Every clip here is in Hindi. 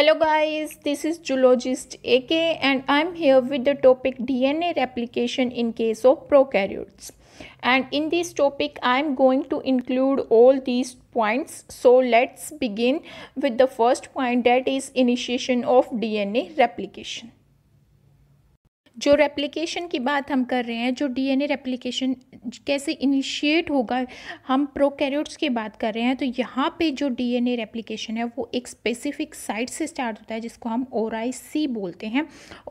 Hello guys, this is zoologist AK and I'm here with the topic DNA replication in case of prokaryotes. And in this topic, I'm going to include all these points. So let's begin with the first point that is initiation of DNA replication. जो रेप्लिकेशन की बात हम कर रहे हैं जो डीएनए रेप्लिकेशन कैसे इनिशिएट होगा हम प्रोकैरियोट्स की बात कर रहे हैं तो यहाँ पे जो डीएनए रेप्लिकेशन है वो एक स्पेसिफिक साइट से स्टार्ट होता है जिसको हम ओर सी बोलते हैं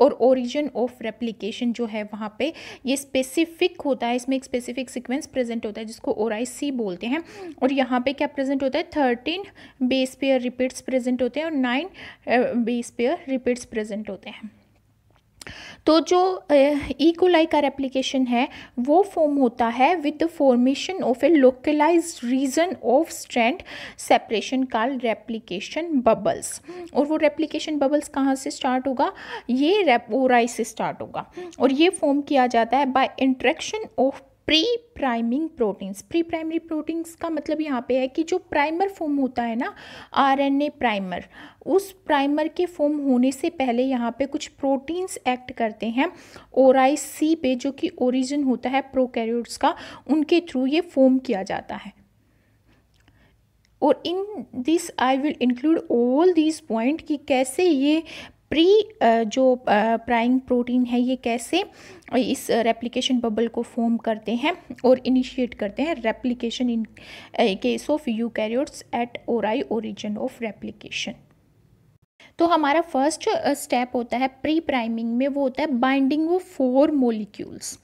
और ओरिजिन ऑफ रेप्लिकेशन जो है वहाँ पे ये स्पेसिफिक होता है इसमें एक स्पेसिफिक सिक्वेंस प्रेजेंट होता है जिसको ओर सी बोलते हैं और यहाँ पर क्या प्रेजेंट होता है thirteen base pair repeats present होते हैं और nine base pair repeats present होते हैं तो जो ईकोलाई e. का रेप्लीकेशन है वो फॉर्म होता है with the formation of a localize region of strand separation call replication bubbles और वो रेप्लीकेशन बबल्स कहाँ से स्टार्ट होगा ये रेपोराई से स्टार्ट होगा और ये फॉर्म किया जाता है by interaction of pre priming proteins pre primary proteins का मतलब यहाँ पे है कि जो प्राइमर फॉर्म होता है ना आरएनए प्राइमर उस प्राइमर के फॉर्म होने से पहले यहाँ पे कुछ प्रोटीन्स एक्ट करते हैं ओराई सी पे जो कि ओरिजिन होता है प्रोकैरियोट्स का उनके थ्रू ये फॉर्म किया जाता है और in this I will include all this point कि कैसे ये प्री uh, जो प्राइंग uh, प्रोटीन है ये कैसे uh, इस रेप्लिकेशन बबल को फॉर्म करते हैं और इनिशिएट करते हैं replication in case of eukaryotes at ori origin of replication तो हमारा फर्स्ट स्टेप होता है प्री प्राइमिंग में वो होता है binding of four molecules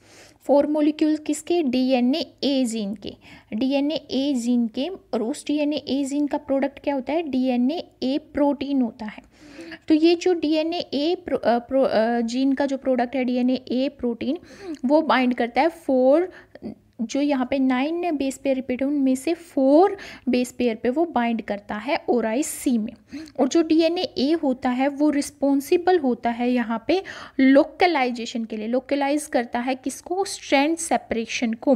four molecule किसके डीएनए ए जीन के डीएनए ए जीन के और उस डीएनए ए जीन का प्रोडक्ट क्या होता है डीएनए ए प्रोटीन होता है तो ये जो डीएनए ए जीन का जो प्रोडक्ट है डीएनए ए प्रोटीन वो बाइंड करता है फोर जो यहाँ पे नाइन बेस पेयर रिपीट है उनमें से फोर बेस पेयर पे वो बाइंड करता है ओराई सी में और जो डीएनए ए होता है वो रिस्पॉन्सिबल होता है यहाँ पे लोकलाइजेशन के लिए लोकलाइज करता है किसको स्ट्रैंड सेपरेशन को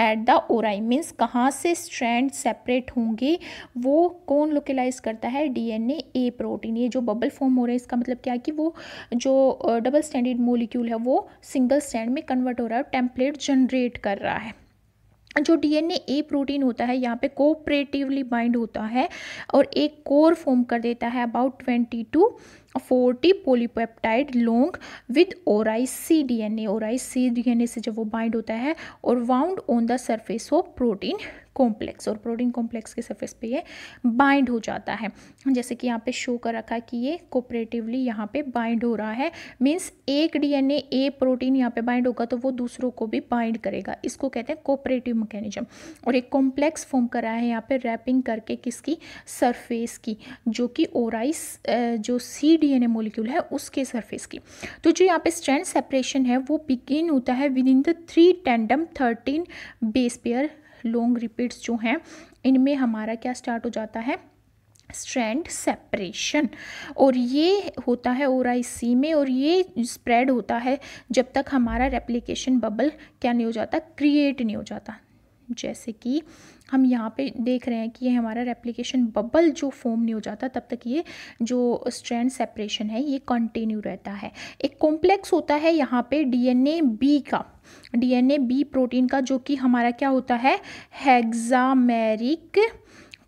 एट द ओराई मीन्स कहाँ से स्ट्रैंड सेपरेट होंगे वो कौन लोकलाइज करता है डीएनए ए प्रोटीन ये जो बबल फॉर्म हो रहा है इसका मतलब क्या है कि वो जो डबल स्टैंडर्ड मोलिक्यूल है वो सिंगल स्टैंड में कन्वर्ट हो रहा है और टेम्पलेट जनरेट कर रहा है जो डीएनए ए प्रोटीन होता है यहाँ पे कोऑपरेटिवली बाइंड होता है और एक कोर फॉर्म कर देता है about twenty to forty polypeptide long with ori C D N ए ओराई सी डी एन ए से जब वो बाइंड होता है और wound on the surface of protein complex और प्रोटीन कॉम्प्लेक्स के सरफेस पे ये बाइंड हो जाता है जैसे कि यहाँ पे शो कर रखा है कि ये कोपरेटिवली यहाँ पे बाइंड हो रहा है मीन्स एक डीएनए ए प्रोटीन यहाँ पे बाइंड होगा तो वो दूसरों को भी बाइंड करेगा इसको कहते हैं कोपरेटिव मैकेनिज्म और एक कॉम्प्लेक्स फॉर्म करा है यहाँ पे रैपिंग करके किसकी सरफेस की जो कि ओराइस जो सी ए मोलिक्यूल है उसके सरफेस की तो जो यहाँ पे स्ट्रैंड सेपरेशन है वो बिगिन होता है within the three tandem thirteen base pair long repeats जो हैं इनमें हमारा क्या स्टार्ट हो जाता है स्ट्रैंड सेपरेशन और ये होता है ओर आई सी में और ये स्प्रेड होता है जब तक हमारा रेप्लीकेशन बबल क्या नहीं हो जाता क्रिएट नहीं हो जाता जैसे कि हम यहाँ पे देख रहे हैं कि ये हमारा रेप्लिकेशन बबल जो फॉर्म नहीं हो जाता तब तक ये जो स्ट्रैंड सेपरेशन है ये कंटिन्यू रहता है एक कॉम्प्लेक्स होता है यहाँ पे डीएनए बी का डीएनए बी प्रोटीन का जो कि हमारा क्या होता है हेग्जामेरिक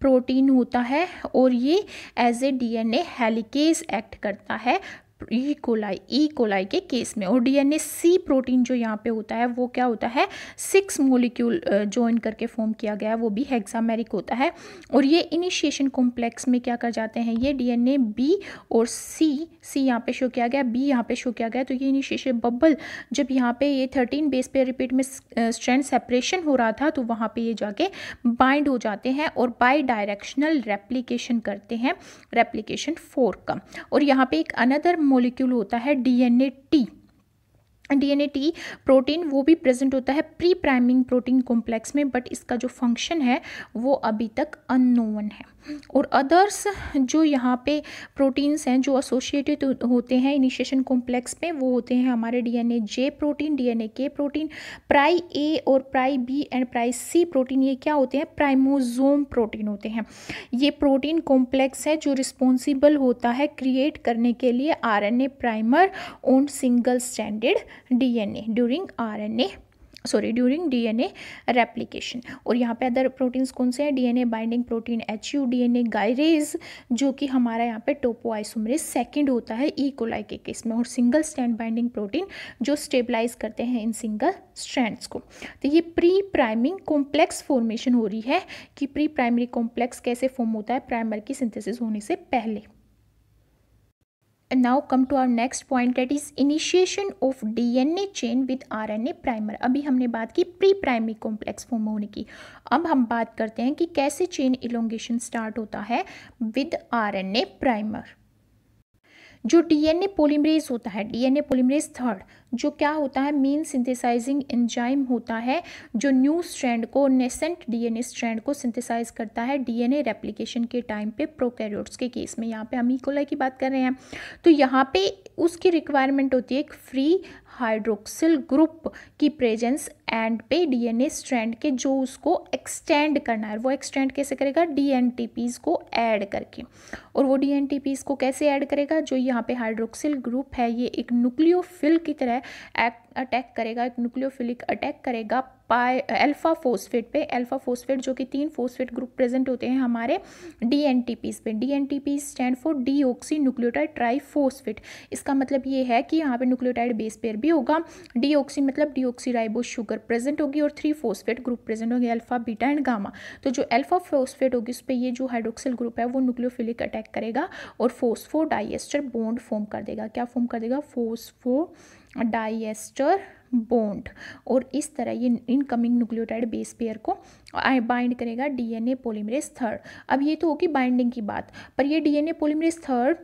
प्रोटीन होता है और ये as a DNA helicase act करता है ई कोलाई ई कोलाई के केस में और डीएनए सी प्रोटीन जो यहाँ पे होता है वो क्या होता है सिक्स मोलिक्यूल ज्वाइन करके फॉर्म किया गया है वो भी हेक्सामेरिक होता है और ये इनिशिएशन कॉम्प्लेक्स में क्या कर जाते हैं ये डीएनए बी और सी सी यहाँ पे शो किया गया बी यहाँ पे शो किया गया तो ये इनिशिएशन बबल जब यहाँ पे ये थर्टीन बेस पे रिपीट में स्ट्रेंथ सेपरेशन हो रहा था तो वहाँ पर ये जाके बाइंड हो जाते हैं और बाई डायरेक्शनल रेप्लीकेशन करते हैं रेप्लीकेशन फोर का और यहाँ पर एक अनदर मोलिक्यूल होता है DNA T DNA T protein वो भी प्रेजेंट होता है प्री प्राइमिंग प्रोटीन कॉम्प्लेक्स में बट इसका जो फंक्शन है वो अभी तक अननोवन है और अदर्स जो यहाँ पे प्रोटीन्स हैं जो एसोशिएटेड होते हैं इनिशिएशन कॉम्प्लेक्स में वो होते हैं हमारे डीएनए जे प्रोटीन डीएनए के प्रोटीन प्राई ए और pri B and pri C protein ये क्या होते हैं प्राइमोजोम प्रोटीन होते हैं ये प्रोटीन कॉम्प्लेक्स है जो रिस्पॉन्सिबल होता है क्रिएट करने के लिए R primer on single standard DNA during R sorry during DNA replication और यहाँ पे अदर प्रोटीन्स कौन से हैं DNA binding protein H U D N A जो कि हमारा यहाँ पे टोपो आइसोमरेज सेकेंड होता है ई e. कोलाई के केस में और सिंगल स्टैंड बाइंडिंग प्रोटीन जो स्टेबलाइज करते हैं इन सिंगल स्ट्रैंड्स को तो ये प्री प्राइमिंग कॉम्प्लेक्स फॉर्मेशन हो रही है कि प्री प्राइमरी कॉम्प्लेक्स कैसे फॉर्म होता है प्राइमर की सिंथेसिस होने से पहले and now come to our next point that is initiation of DNA chain with RNA primer अभी हमने बात की प्री प्राइमरी कॉम्प्लेक्स फॉर्म होने की अब हम बात करते हैं कि कैसे चेन इलोंगेशन स्टार्ट होता है with R N A primer जो डीएनए पॉलीमरेज होता है डीएनए पॉलीमरेज थर्ड जो क्या होता है मेन सिंथेसाइजिंग एंजाइम होता है जो न्यू स्ट्रैंड को नेसेंट डीएनए स्ट्रैंड को सिंथेसाइज करता है डीएनए रेप्लिकेशन के टाइम पे प्रोकैरियोट्स के केस में यहाँ पे हम इकोलाई e की बात कर रहे हैं तो यहाँ पे उसकी रिक्वायरमेंट होती है एक फ्री हाइड्रोक्सिल ग्रुप की प्रेजेंस एंड पे डीएनए स्ट्रैंड के जो उसको एक्सटेंड करना है वो एक्सटेंड कैसे करेगा डीएनटीपीज को ऐड करके और वो डीएनटीपीज को कैसे ऐड करेगा जो यहाँ पे हाइड्रोक्सिल ग्रुप है ये एक न्यूक्लियोफिल की तरह अटैक करेगा एक न्यूक्लियोफिलिक अटैक करेगा पाई अल्फ़ा फोस्फेट पे अल्फ़ा फोस्फेट जो कि तीन फोस्फेट ग्रुप प्रेजेंट होते हैं हमारे डी एन टी पीज पे D N T P stand for deoxy nucleotide phosphate इसका मतलब ये है कि यहाँ पे न्यूक्लियोटाइड बेस पेयर भी होगा डी ऑक्सी मतलब deoxy ribo sugar present होगी और थ्री फोस्फेट ग्रुप प्रेजेंट होगी अल्फ़ा बीटा एंड गामा तो जो अल्फ़ा फोस्फेट होगी उस पर ये जो हाइड्रोक्सिल ग्रुप है वो न्यूक्लियोफिलिक अटैक करेगा और फोस्फो डाइएस्टर बॉन्ड फॉर्म कर देगा क्या फॉर्म कर देगा फोस्फो डाइएस्टर बोंड और इस तरह ये इनकमिंग न्यूक्लियोटाइड बेस पेयर को बाइंड करेगा डीएनए पॉलीमरेज थर्ड अब ये तो होगी बाइंडिंग की बात पर ये डीएनए पॉलीमरेज थर्ड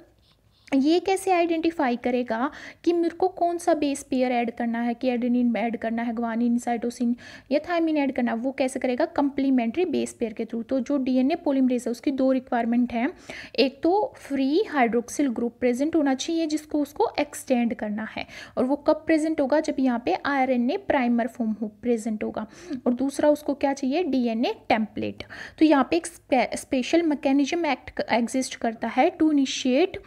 ये कैसे आइडेंटिफाई करेगा कि मेरे को कौन सा बेस पेयर ऐड करना है कि एडेनिन ऐड करना है ग्वानिन साइटोसिन या थायमिन ऐड करना है वो कैसे करेगा कम्प्लीमेंट्री बेस पेयर के थ्रू तो जो डीएनए पॉलीमरेज है उसकी दो रिक्वायरमेंट है एक तो फ्री हाइड्रोक्सिल ग्रुप प्रेजेंट होना चाहिए जिसको उसको एक्सटेंड करना है और वो कब प्रेजेंट होगा जब यहाँ पे आरएनए प्राइमर फॉर्म हो प्रेजेंट होगा और दूसरा उसको क्या चाहिए डी टेम्पलेट तो यहाँ पे एक स्पेशल मैकेनिज्म एक्ट एग्जिस्ट करता है to initiate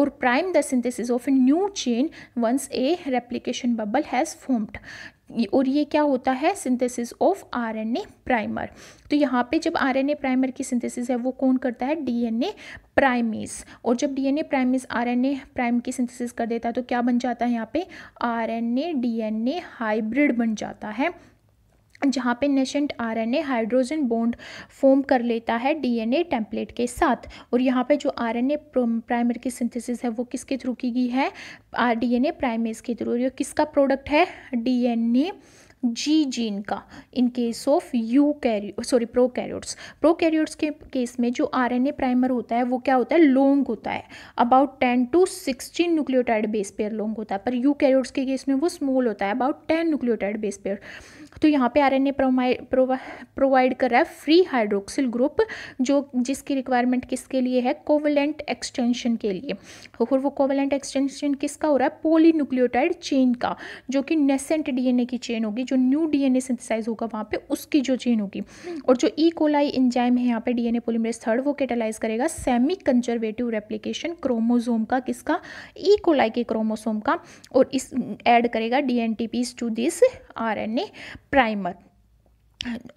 or prime the synthesis of a new chain once a replication bubble has formed और ये क्या होता है सिंथेसिस ऑफ आरएनए प्राइमर तो यहाँ पे जब आरएनए प्राइमर की सिंथेसिस है वो कौन करता है डीएनए प्राइमेस और जब डीएनए प्राइमेस आरएनए प्राइम की सिंथेसिस कर देता है तो क्या बन जाता है यहाँ पे आरएनए डीएनए हाइब्रिड बन जाता है जहाँ पे nascent RNA hydrogen bond form कर लेता है डीएनए टेम्पलेट के साथ और यहाँ पे जो आरएनए प्राइमर की सिंथेसिस है वो किसके थ्रू की गई है डीएनए प्राइमेज के थ्रू ये किसका प्रोडक्ट है डीएनए जी जीन का in case of eukaryo sorry prokaryotes prokaryotes के केस में जो आरएनए प्राइमर होता है वो क्या होता है लॉन्ग होता है about ten to sixteen nucleotide base pair long होता है पर यू कैरियोट्स के केस में वो स्मॉल होता है about ten nucleotide base pair तो यहाँ पे आरएनए प्रोवाइड कर रहा है फ्री हाइड्रोक्सिल ग्रुप जो जिसकी रिक्वायरमेंट किसके लिए है कोवलेंट एक्सटेंशन के लिए और वो कोवलेंट एक्सटेंशन किसका हो रहा है न्यूक्लियोटाइड चेन का जो कि नेसेंट डीएनए की चेन होगी जो न्यू डीएनए सिंथेसाइज होगा वहाँ पे उसकी जो चेन होगी और जो ई कोलाई इंजाइम है यहाँ पे डीएनए पोलीमरेज थर्ड वो कैटेलाइज करेगा सेमी कंजर्वेटिव रेप्लीकेशन क्रोमोजोम का किसका ई e. कोलाई के क्रोमोसोम का और इस एड करेगा D N T to this R N A primer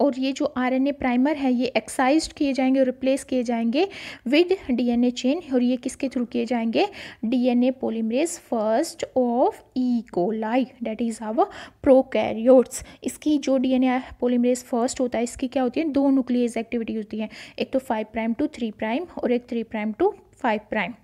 और ये जो आरएनए प्राइमर है ये एक्साइज किए जाएंगे और रिप्लेस किए जाएंगे विद डीएनए चेन और ये किसके थ्रू किए जाएंगे DNA polymerase first of coli that is our prokaryotes इसकी जो डीएनए पोलीमरेज फर्स्ट होता है इसकी क्या होती है दो न्यूक्लियस एक्टिविटी होती है एक तो five prime to three prime और एक three prime to five prime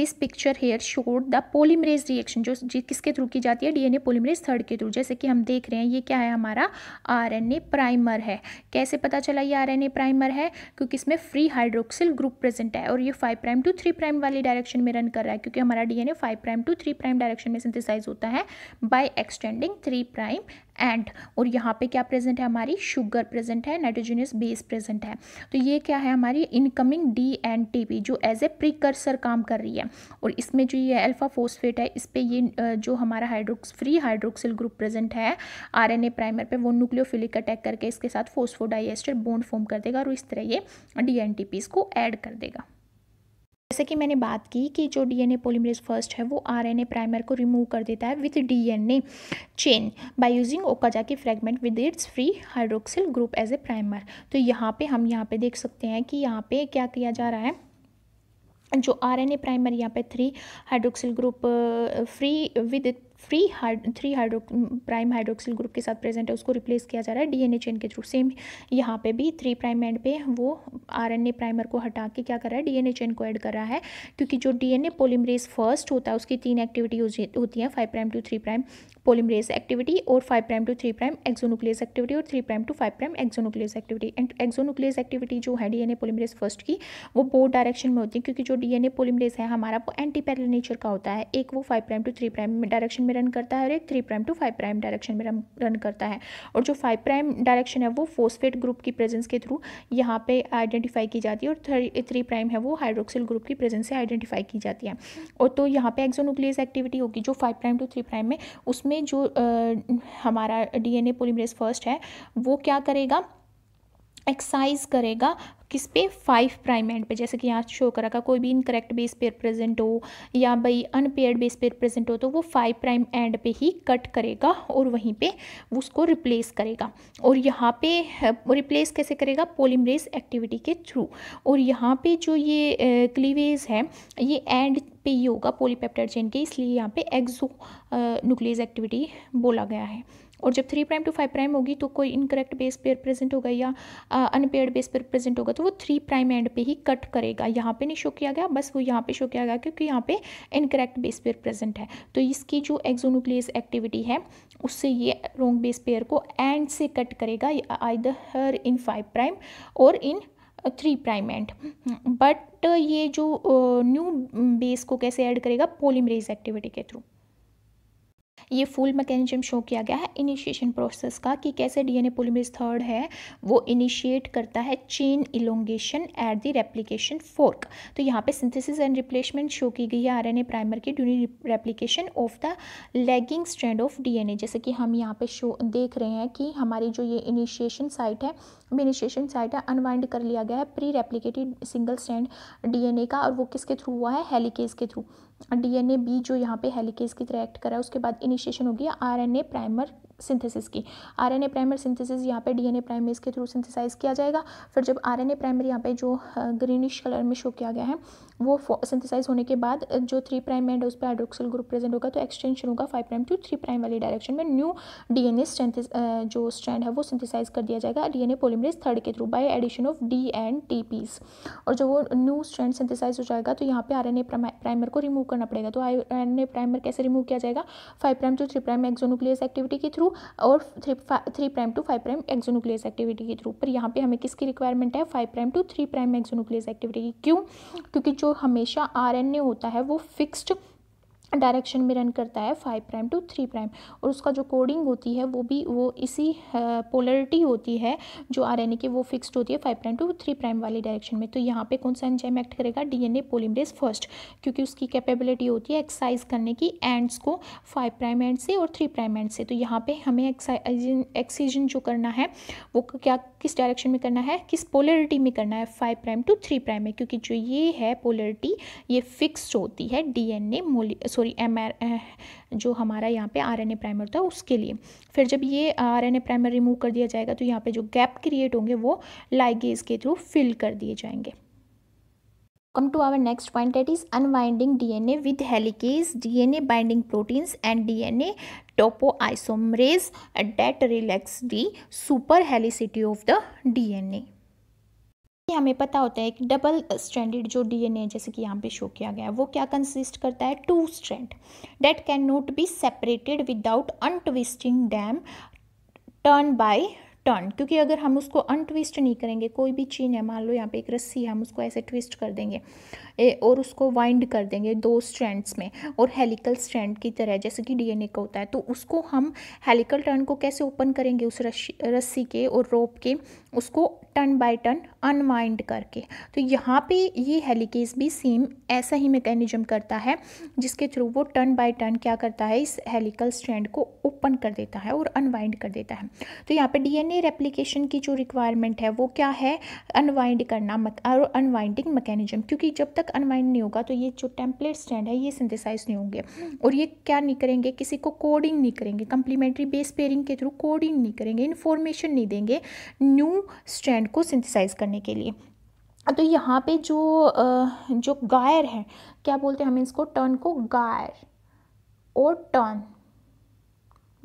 this picture here showed the polymerase reaction जो किसके थ्रू की जाती है डीएनए पोलीमरेज थर्ड के थ्रू जैसे कि हम देख रहे हैं ये क्या है हमारा आरएनए प्राइमर है कैसे पता चला ये आरएनए प्राइमर है क्योंकि इसमें फ्री हाइड्रोक्सिल ग्रुप प्रेजेंट है और ये five prime to three prime वाली डायरेक्शन में रन कर रहा है क्योंकि हमारा DNA five prime to three prime direction में सिंथिसाइज होता है by extending three prime end और यहाँ पे क्या प्रेजेंट है हमारी शुगर प्रेजेंट है नाइट्रोजनियस बेस प्रेजेंट है तो ये क्या है हमारी incoming D N T P जो एज ए प्रीकर्सर काम कर रही है और इसमें जो ये अल्फा फोस्फेट है इस पर ये जो हमारा hydrox free hydroxyl group present है आर एन ए प्राइमर पर वो न्यूक्लियोफिलिक अटैक करके इसके साथ फोस्फोडाइएस्टर बोन फॉर्म कर देगा और इस तरह ये डी एन टी पी इसको ऐड कर देगा जैसे कि मैंने बात की कि जो डीएनए पॉलीमरेज फर्स्ट है वो आरएनए प्राइमर को रिमूव कर देता है with DNA chain by using Okazaki fragment with its free hydroxyl group as a primer तो यहाँ पे हम यहाँ पे देख सकते हैं कि यहाँ पे क्या किया जा रहा है जो आरएनए प्राइमर यहाँ पे three hydroxyl group free with free hyd three hydro prime hydroxyl group के साथ प्रेजेंट है उसको रिप्लेस किया जा रहा है डीएनए चेन के थ्रू सेम यहाँ पे भी थ्री प्राइम एंड पे वो आरएनए प्राइमर को हटा के क्या कर रहा है डीएनए चेन को ऐड कर रहा है क्योंकि जो डीएनए पोलिमरेज फर्स्ट होता है उसकी तीन एक्टिविटी होती है five prime to three prime polymerase activity और five prime to three prime exonuclease activity और three prime to five prime exonuclease activity and exonuclease activity जो है डीएनए पोलिमरेज फर्स्ट की वो बोर्ड डायरेक्शन में होती है क्योंकि जो डीएनए पोलिमरेज है हमारा वो एंटी नेचर का होता है एक वो five prime to three prime direction में रन करता है और एक three prime to five prime direction में रन करता है और जो फाइव प्राइम डायरेक्शन है वो फोस्फेट ग्रुप की प्रेजेंस के थ्रू यहाँ पे आइडेंटिफाई की जाती है और थ्री प्राइम है वो हाइड्रोक्सिल ग्रुप की प्रेजेंस से आइडेंटिफाई की जाती है और तो यहाँ पे एक्सोन्यूक्लियस एक्टिविटी होगी जो five prime to three prime में उसमें जो आ, हमारा डीएनए पॉलीमरेज फर्स्ट है वो क्या करेगा एक्साइज करेगा किस पे फाइव प्राइम एंड पे जैसे कि यहाँ शो करा का कोई भी इनकरेक्ट बेस पे प्रेजेंट हो या भाई अनपेयर्ड बेस पे प्रेजेंट हो तो वो फाइव प्राइम एंड पे ही कट करेगा और वहीं पे उसको रिप्लेस करेगा और यहाँ पे रिप्लेस कैसे करेगा पोलिमरेज एक्टिविटी के थ्रू और यहाँ पे जो ये क्लीवेज है ये एंड पे ही होगा पोलीपेप्टाइड चेन के इसलिए यहाँ पे एक्जो न्यूक्लियस एक्टिविटी बोला गया है और जब three prime to five prime होगी तो कोई इनकरेक्ट बेस पेयर प्रेजेंट होगा या अनपेयर्ड बेस पेयर प्रेजेंट होगा तो वो थ्री प्राइम एंड पे ही कट करेगा यहाँ पे नहीं शो किया गया बस वो यहाँ पे शो किया गया क्योंकि यहाँ पे इनकरेक्ट बेस पेयर प्रेजेंट है तो इसकी जो एक्जोन्यूक्लियस एक्टिविटी है उससे ये रोंग बेस पेयर को एंड से कट करेगा either in five prime और in three prime end but ये जो न्यू बेस को कैसे ऐड करेगा पोलिमरेज एक्टिविटी के थ्रू ये फुल मैकेनिज्म शो किया गया है इनिशिएशन प्रोसेस का कि कैसे डीएनए पोलीमरेज थर्ड है वो इनिशिएट करता है chain elongation at the replication fork तो यहाँ पे सिंथेसिस एंड रिप्लेसमेंट शो की गई है आरएनए प्राइमर की during replication of the lagging strand of DNA जैसे कि हम यहाँ पे शो देख रहे हैं कि हमारी जो ये इनिशिएशन साइट है इनिशिएशन साइट है अनवाइंड कर लिया गया है pre replicated single strand a का और वो किसके थ्रू हुआ है हेलिकेज के थ्रू डीएनए बी जो यहाँ पे हेलिकेज की तरह एक्ट करा है उसके बाद इनिशिएशन होगी आरएनए प्राइमर सिंथेसिस की आरएनए प्राइमर सिंथेसिस यहाँ पे डीएनए प्राइमेज के थ्रू सिंथेसाइज किया जाएगा फिर जब आरएनए प्राइमर यहाँ पे जो ग्रीनिश कलर में शो किया गया है वो सिंथेसाइज होने के बाद जो थ्री प्राइम एंड उस पर हाइड्रोक्सल ग्रुप प्रेजेंट होगा तो एक्सटेंशन होगा five prime to three prime वाली डायरेक्शन में न्यू डीएनए जो स्ट्रैंड है वो सिंथेसाइज कर दिया जाएगा डीएनए पोलिमरेज थर्ड के through by addition of D N T Ps और जो वो न्यू स्ट्रैंड सिंथेसाइज हो जाएगा तो यहाँ पे ए प्राइमर को रिमूव करना पड़ेगा तो ए प्राइमर कैसे रिमूव किया जाएगा five prime to three prime exonuclease activity के थ्रू टू और three three prime to five prime exonuclease activity के थ्रू पर यहाँ पे हमें किसकी रिक्वायरमेंट है five prime to three prime exonuclease activity की क्यों क्योंकि जो हमेशा आर होता है वो फिक्स्ड डायरेक्शन में रन करता है five prime to three prime और उसका जो कोडिंग होती है वो भी वो इसी पोलरिटी होती है जो आरएनए की वो फिक्स्ड होती है five prime to three prime वाली डायरेक्शन में तो यहाँ पे कौन सा एंजाइम एक्ट करेगा डीएनए पोलिमरेज फर्स्ट क्योंकि उसकी कैपेबिलिटी होती है एक्साइज करने की एंड्स को फाइव प्राइम एंड से और थ्री प्राइम एंड से तो यहाँ पर हमें एक्सीजन जो करना है वो क्या किस डायरेक्शन में करना है किस पोलरिटी में करना है five prime to three prime में क्योंकि जो ये है पोलरिटी ये फिक्स होती है डीएनए मोली सॉरी एम जो हमारा यहाँ पे आरएनए प्राइमर होता है उसके लिए फिर जब ये आरएनए प्राइमर रिमूव कर दिया जाएगा तो यहाँ पे जो गैप क्रिएट होंगे वो लाइगेज के थ्रू फिल कर दिए जाएंगे come to our next point that is unwinding dna with helicase dna binding proteins and dna topoisomerase that relax the superhelicity of the dna हमें पता होता है कि डबल स्ट्रैंडेड जो डीएनए जैसे कि यहाँ पे शो किया गया है वो क्या कंसिस्ट करता है two strand that can not be separated without untwisting them turn by turn क्योंकि अगर हम उसको अनट्विस्ट नहीं करेंगे कोई भी चीन है मान लो यहाँ पे एक रस्सी है हम उसको ऐसे ट्विस्ट कर देंगे ए, और उसको वाइंड कर देंगे दो स्ट्रैंड्स में और हेलिकल स्ट्रैंड की तरह जैसे कि डीएनए का होता है तो उसको हम हेलिकल टर्न को कैसे ओपन करेंगे उस रस्सी के और रोप के उसको टर्न बाय टर्न अनवाइंड करके तो यहाँ पे ये हेलिकेज भी सेम ऐसा ही मैकेनिज्म करता है जिसके थ्रू वो टर्न बाय टर्न क्या करता है इस हेलिकल स्ट्रैंड को ओपन कर देता है और अनवाइंड कर देता है तो यहाँ पे डीएनए रेप्लिकेशन की जो रिक्वायरमेंट है वो क्या है अनवाइंड करना मत और अनवाइंडिंग मैकेनिज्म क्योंकि जब तक अनवाइंड नहीं होगा तो ये जो टेम्पलेट स्टैंड है ये सिंथिसाइज नहीं होंगे और ये क्या नहीं करेंगे किसी को कोडिंग नहीं करेंगे कम्प्लीमेंट्री बेस पेयरिंग के थ्रू कोडिंग नहीं करेंगे इन्फॉर्मेशन नहीं देंगे न्यू स्ट्रैंड को सिंथिसाइज करने के लिए तो यहाँ पे जो जो गायर है क्या बोलते हैं हम इसको टर्न को गायर और टर्न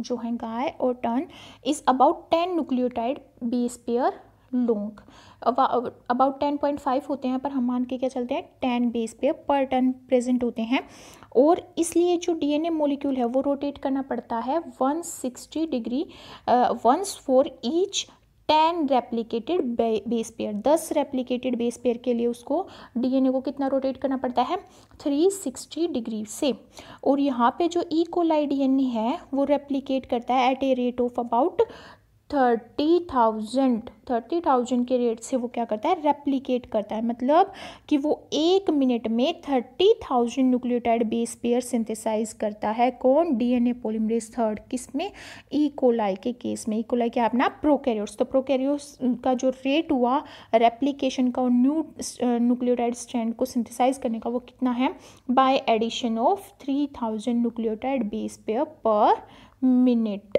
जो है गाय और turn is about ten nucleotide base pair long about ten point five होते हैं पर हम मान के क्या चलते हैं ten base pair per turn present होते हैं और इसलिए जो डीएनए मॉलिक्यूल है वो रोटेट करना पड़ता है one sixty degree once for each ten replicated base pair दस रेप्लीकेटेड बेस पेयर के लिए उसको डीएनए को कितना रोटेट करना पड़ता है 360 डिग्री से और यहाँ पे जो ई कोलाई डीएनए है वो रेप्लीकेट करता है at a rate of about thirty thousand thirty thousand के रेट से वो क्या करता है रेप्लीकेट करता है मतलब कि वो एक मिनट में thirty thousand nucleotide base pair synthesize करता है कौन डीएनए पॉलीमरेज थर्ड किस में इकोलाई e. के केस में इकोलाई e. के अपना प्रोकैरियोट्स तो प्रोकैरियोट्स का जो रेट हुआ रेप्लीकेशन का और न्यू न्यूक्लियोटाइड स्ट्रैंड को सिंथेसाइज करने का वो कितना है by addition of three thousand nucleotide base pair per minute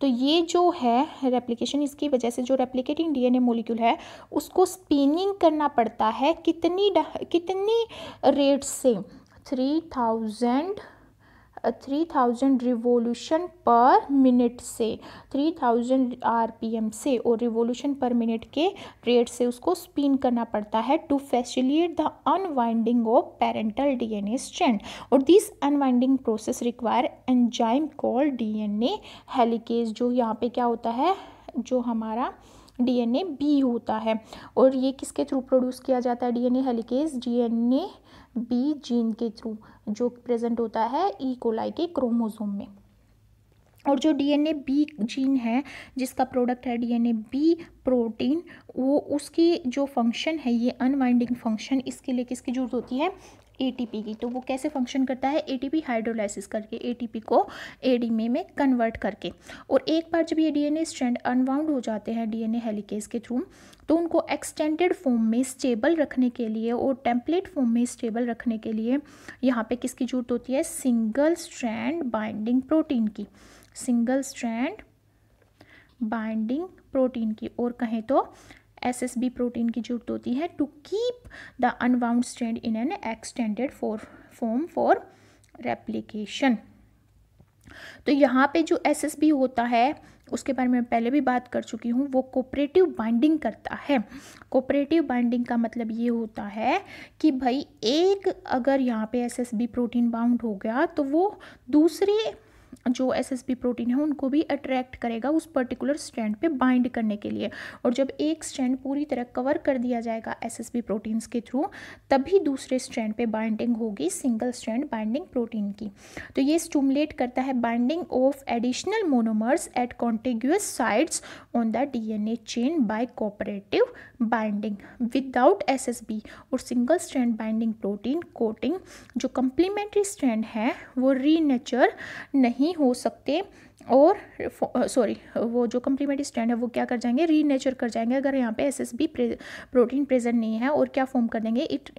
तो ये जो है रेप्लिकेशन इसकी वजह से जो रेप्लिकेटिंग डीएनए मॉलिक्यूल है उसको स्पिनिंग करना पड़ता है कितनी कितनी रेट से three thousand three thousand revolution per minute से three thousand R P M से और रिवोल्यूशन पर मिनट के रेट से उसको स्पिन करना पड़ता है to facilitate the unwinding of parental D N A strand और this unwinding process require enzyme call D N A helicase जो यहाँ पे क्या होता है जो हमारा डी एन ए बी होता है और ये किसके थ्रू प्रोड्यूस किया जाता है D N A helicase D N A B gene के थ्रू जो प्रेजेंट होता है ई e कोलाई के क्रोमोजोम में और जो डीएनए बी जीन है जिसका प्रोडक्ट है डीएनए बी प्रोटीन वो उसकी जो फंक्शन है ये अनवाइंडिंग फंक्शन इसके लिए किसकी जरूरत होती है एटीपी की तो वो कैसे फंक्शन करता है एटीपी हाइड्रोलाइसिस करके एटीपी को एडीएमए में कन्वर्ट करके और एक बार जब ये डीएनए स्ट्रैंड अनवाउंड हो जाते हैं डीएनए हेलिकेज के थ्रू तो उनको एक्सटेंडेड फॉर्म में स्टेबल रखने के लिए और टेम्पलेट फॉर्म में स्टेबल रखने के लिए यहाँ पे किसकी ज़रूरत होती है सिंगल स्ट्रैंड बाइंडिंग प्रोटीन की सिंगल स्ट्रैंड बाइंडिंग प्रोटीन की और कहें तो एस एस बी प्रोटीन की जरूरत होती है to keep the unbound strand in an extended for form for replication तो यहाँ पे जो एस एस बी होता है उसके बारे में पहले भी बात कर चुकी हूँ वो कोपरेटिव बाइंडिंग करता है कोपरेटिव बाइंडिंग का मतलब ये होता है कि भाई एक अगर यहाँ पे बी प्रोटीन बाउंड हो गया तो वो दूसरे जो एस प्रोटीन है उनको भी अट्रैक्ट करेगा उस पर्टिकुलर स्ट्रैंड पे बाइंड करने के लिए और जब एक स्ट्रैंड पूरी तरह कवर कर दिया जाएगा एस प्रोटीन्स के थ्रू तभी दूसरे स्ट्रैंड पे बाइंडिंग होगी सिंगल स्ट्रैंड बाइंडिंग प्रोटीन की तो ये स्टूमुलेट करता है binding of additional monomers at contiguous sides on the DNA chain by cooperative binding without be और single strand binding protein coating जो कम्प्लीमेंट्री स्ट्रैंड है वो रीनेचर नहीं नहीं हो सकते और सॉरी वो जो कम्प्लीमेंट स्टैंड है वो क्या कर जाएंगे रीनेचर कर जाएंगे अगर यहाँ पे S S B protein present नहीं है और क्या फॉर्म कर देंगे it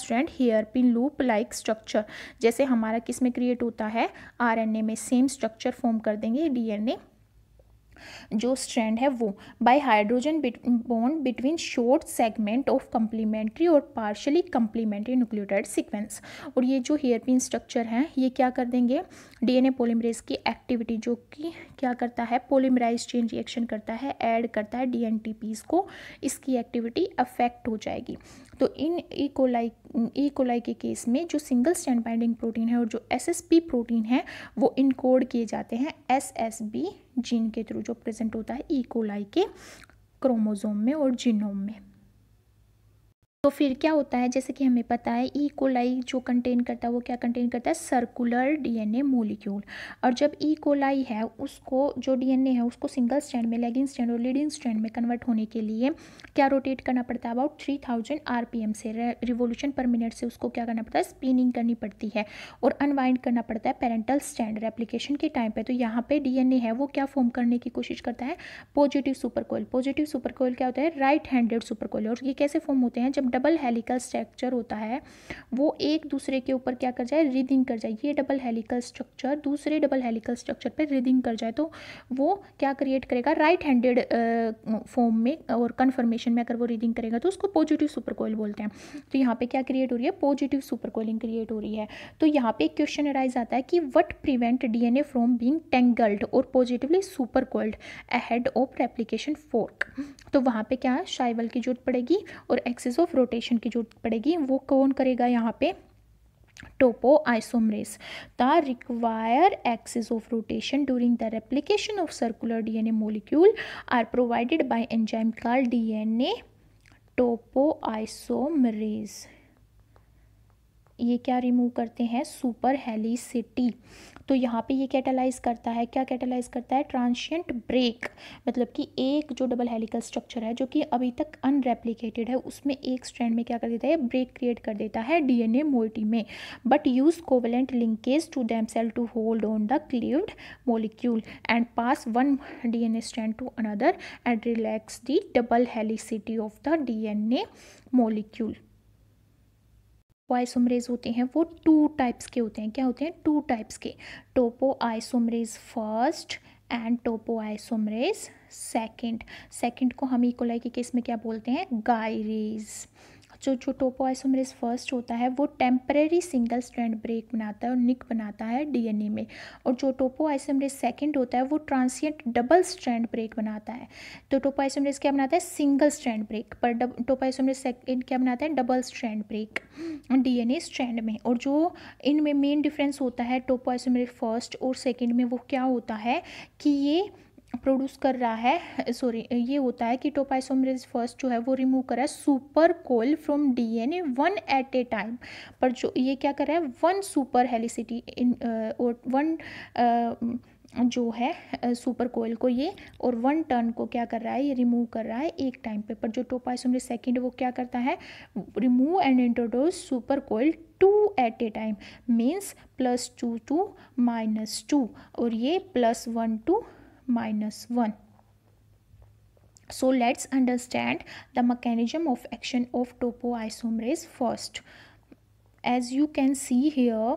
stand hairpin loop like structure जैसे हमारा किस में क्रिएट होता है आर एन ए में सेम स्ट्रक्चर फॉर्म कर देंगे डी एन ए जो स्ट्रैंड है वो by hydrogen bond between short segment of complementary और पार्शली कम्प्लीमेंट्री न्यूक्लियोटाइड सीक्वेंस और ये जो हेयर पिन स्ट्रक्चर हैं ये क्या कर देंगे डीएनए पॉलीमरेज की एक्टिविटी जो कि क्या करता है पोलिमराइज चेन रिएक्शन करता है ऐड करता है डी को इसकी एक्टिविटी अफेक्ट हो जाएगी तो in E coli e. E coli e. के केस में जो सिंगल स्टैंड बाइंडिंग प्रोटीन है और जो एसएसपी प्रोटीन है वो इनकोड किए जाते हैं एसएसबी जीन के थ्रू जो प्रेजेंट होता है ईकोलाई e के क्रोमोजोम में और जीनोम में तो फिर क्या होता है जैसे कि हमें पता है ई e कोलाई जो कंटेन करता है वो क्या कंटेन करता है सर्कुलर डीएनए मोलिक्यूल और जब ई e कोलाई है उसको जो डीएनए है उसको सिंगल स्टैंड में लेगिंग स्टैंड और लीडिंग स्टैंड में कन्वर्ट होने के लिए क्या रोटेट करना पड़ता है about three thousand R P M से रिवोल्यूशन पर मिनट से उसको क्या करना पड़ता है स्पिनिंग करनी पड़ती है और अनवाइंड करना पड़ता है पेरेंटल स्टैंड रेप्लीकेशन के टाइम पर तो यहाँ पर डी है वो क्या फॉर्म करने की कोशिश करता है पॉजिटिव सुपर पॉजिटिव सुपरकोइल क्या होता है राइट हैंडेड सुपर कोयल और ये कैसे फॉर्म होते हैं जब डबल हेलिकल स्ट्रक्चर होता है वो एक दूसरे के ऊपर क्या कर जाए रीदिंग कर जाए ये डबल हेलिकल स्ट्रक्चर दूसरे डबल हेलिकल स्ट्रक्चर पर रीदिंग कर जाए तो वो क्या क्रिएट करेगा राइट हैंडेड फॉर्म में और कन्फर्मेशन में अगर वो रीदिंग करेगा तो उसको पॉजिटिव सुपर कोयल बोलते हैं तो यहाँ पर क्या क्रिएट हो रही है पॉजिटिव सुपर कोयलिंग क्रिएट हो रही है तो यहाँ पर एक क्वेश्चन अराइज आता है कि what prevent D N A from being tangled और positively supercoiled ahead of replication fork तो वहाँ पर क्या है शाइवल की जरूरत पड़ेगी और एक्सेस ऑफ रोटेशन की जरूरत पड़ेगी वो कौन करेगा यहाँ पे topoisomerase the require axis of rotation during the replication of circular DNA molecule are provided by enzyme called DNA topoisomerase ये क्या रिमूव करते हैं सुपर हेलिसिटी तो यहाँ पे ये कैटेलाइज करता है क्या कैटेलाइज करता है ट्रांशियंट ब्रेक मतलब कि एक जो डबल हेलिकल स्ट्रक्चर है जो कि अभी तक अनरेप्लीकेटेड है उसमें एक स्ट्रैंड में क्या कर देता है ब्रेक क्रिएट कर देता है डी एन में but use covalent linkage to themselves to hold on the cleaved molecule and pass one D N A strand to another and relax the double helicity of the D N A molecule isomerase होते हैं वो टू टाइप्स के होते हैं क्या होते हैं टू टाइप्स के topoisomerase first and topoisomerase second second को हम इकोलाई के केस में क्या बोलते हैं गायरेज जो जो टोपो आइसोमरेज फर्स्ट होता है वो टेम्प्रेरी सिंगल स्ट्रैंड ब्रेक बनाता है और निक बनाता है डीएनए में और जो टोपो आइसोमरेज सेकंड होता है वो ट्रांसियंट डबल स्ट्रैंड ब्रेक बनाता है तो टोपो आइसोमरेज क्या बनाता है सिंगल स्ट्रैंड ब्रेक पर टोपो आइसोमरेज सेकेंड क्या बनाता है double strand break D A strand में और जो इनमें मेन डिफरेंस होता है टोपो आइसोमरेज फर्स्ट और सेकेंड में वो क्या होता है कि ये प्रोड्यूस कर रहा है सॉरी ये होता है कि टोपाइसोमरेज फर्स्ट जो है वो रिमूव कर रहा है supercoil from DNA one at a time पर जो ये क्या कर रहा है वन सुपर हेलिसिटी और वन uh, जो है सुपर uh, कोयल को ये और वन टर्न को क्या कर रहा है ये रिमूव कर रहा है एक टाइम पे पर जो टोपाइसोमरेज सेकंड वो क्या करता है remove and introduce supercoil two at a time means plus two two minus two और ये plus one two minus 1. So let's understand the mechanism of action of topoisomerase first. As you can see here,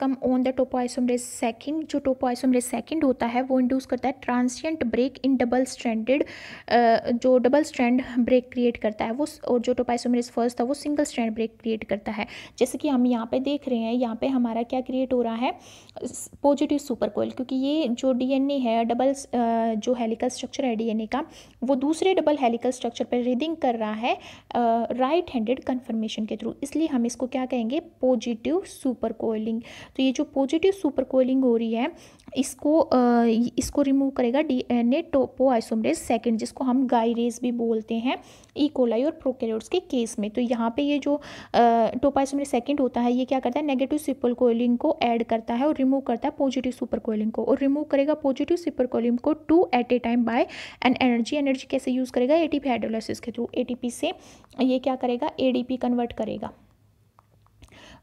come on the topoisomerase second जो टोपो आइसोमरेज सेकेंड होता है वो इंड्यूस करता है transient break in double stranded जो डबल स्ट्रैंड ब्रेक क्रिएट करता है वो और जो आइसोमरेज फर्स्ट था वो सिंगल स्ट्रैंड ब्रेक क्रिएट करता है जैसे कि हम यहाँ पे देख रहे हैं यहाँ पे हमारा क्या क्रिएट हो रहा है पॉजिटिव सुपर कोयल क्योंकि ये जो डी है डबल जो हेलिकल स्ट्रक्चर है डी का वो दूसरे डबल हेलिकल स्ट्रक्चर पर रीडिंग कर रहा है राइट हैंडेड कन्फर्मेशन के थ्रू इसलिए हम इसको क्या कहेंगे पॉजिटिव सुपर कोयलिंग तो ये जो पॉजिटिव सुपर कोइलिंग हो रही है इसको आ, इसको रिमूव करेगा D N A topoisomerase second जिसको हम गाइरेज भी बोलते हैं ईकोलाई e. और प्रोकैरियोट्स के केस में तो यहाँ पे ये जो टोपो आइसोमरेज सेकेंड होता है ये क्या करता है नेगेटिव सुपर कोइलिंग को ऐड करता है और रिमूव करता है पॉजिटिव सुपर कोइलिंग को और रिमूव करेगा पॉजिटिव सुपर कोइलिंग को two at a time by an energy energy कैसे यूज़ करेगा ए टी पी हाइड्रोलाइसिस के थ्रू ए टी पी से ये क्या करेगा ए डी पी कन्वर्ट करेगा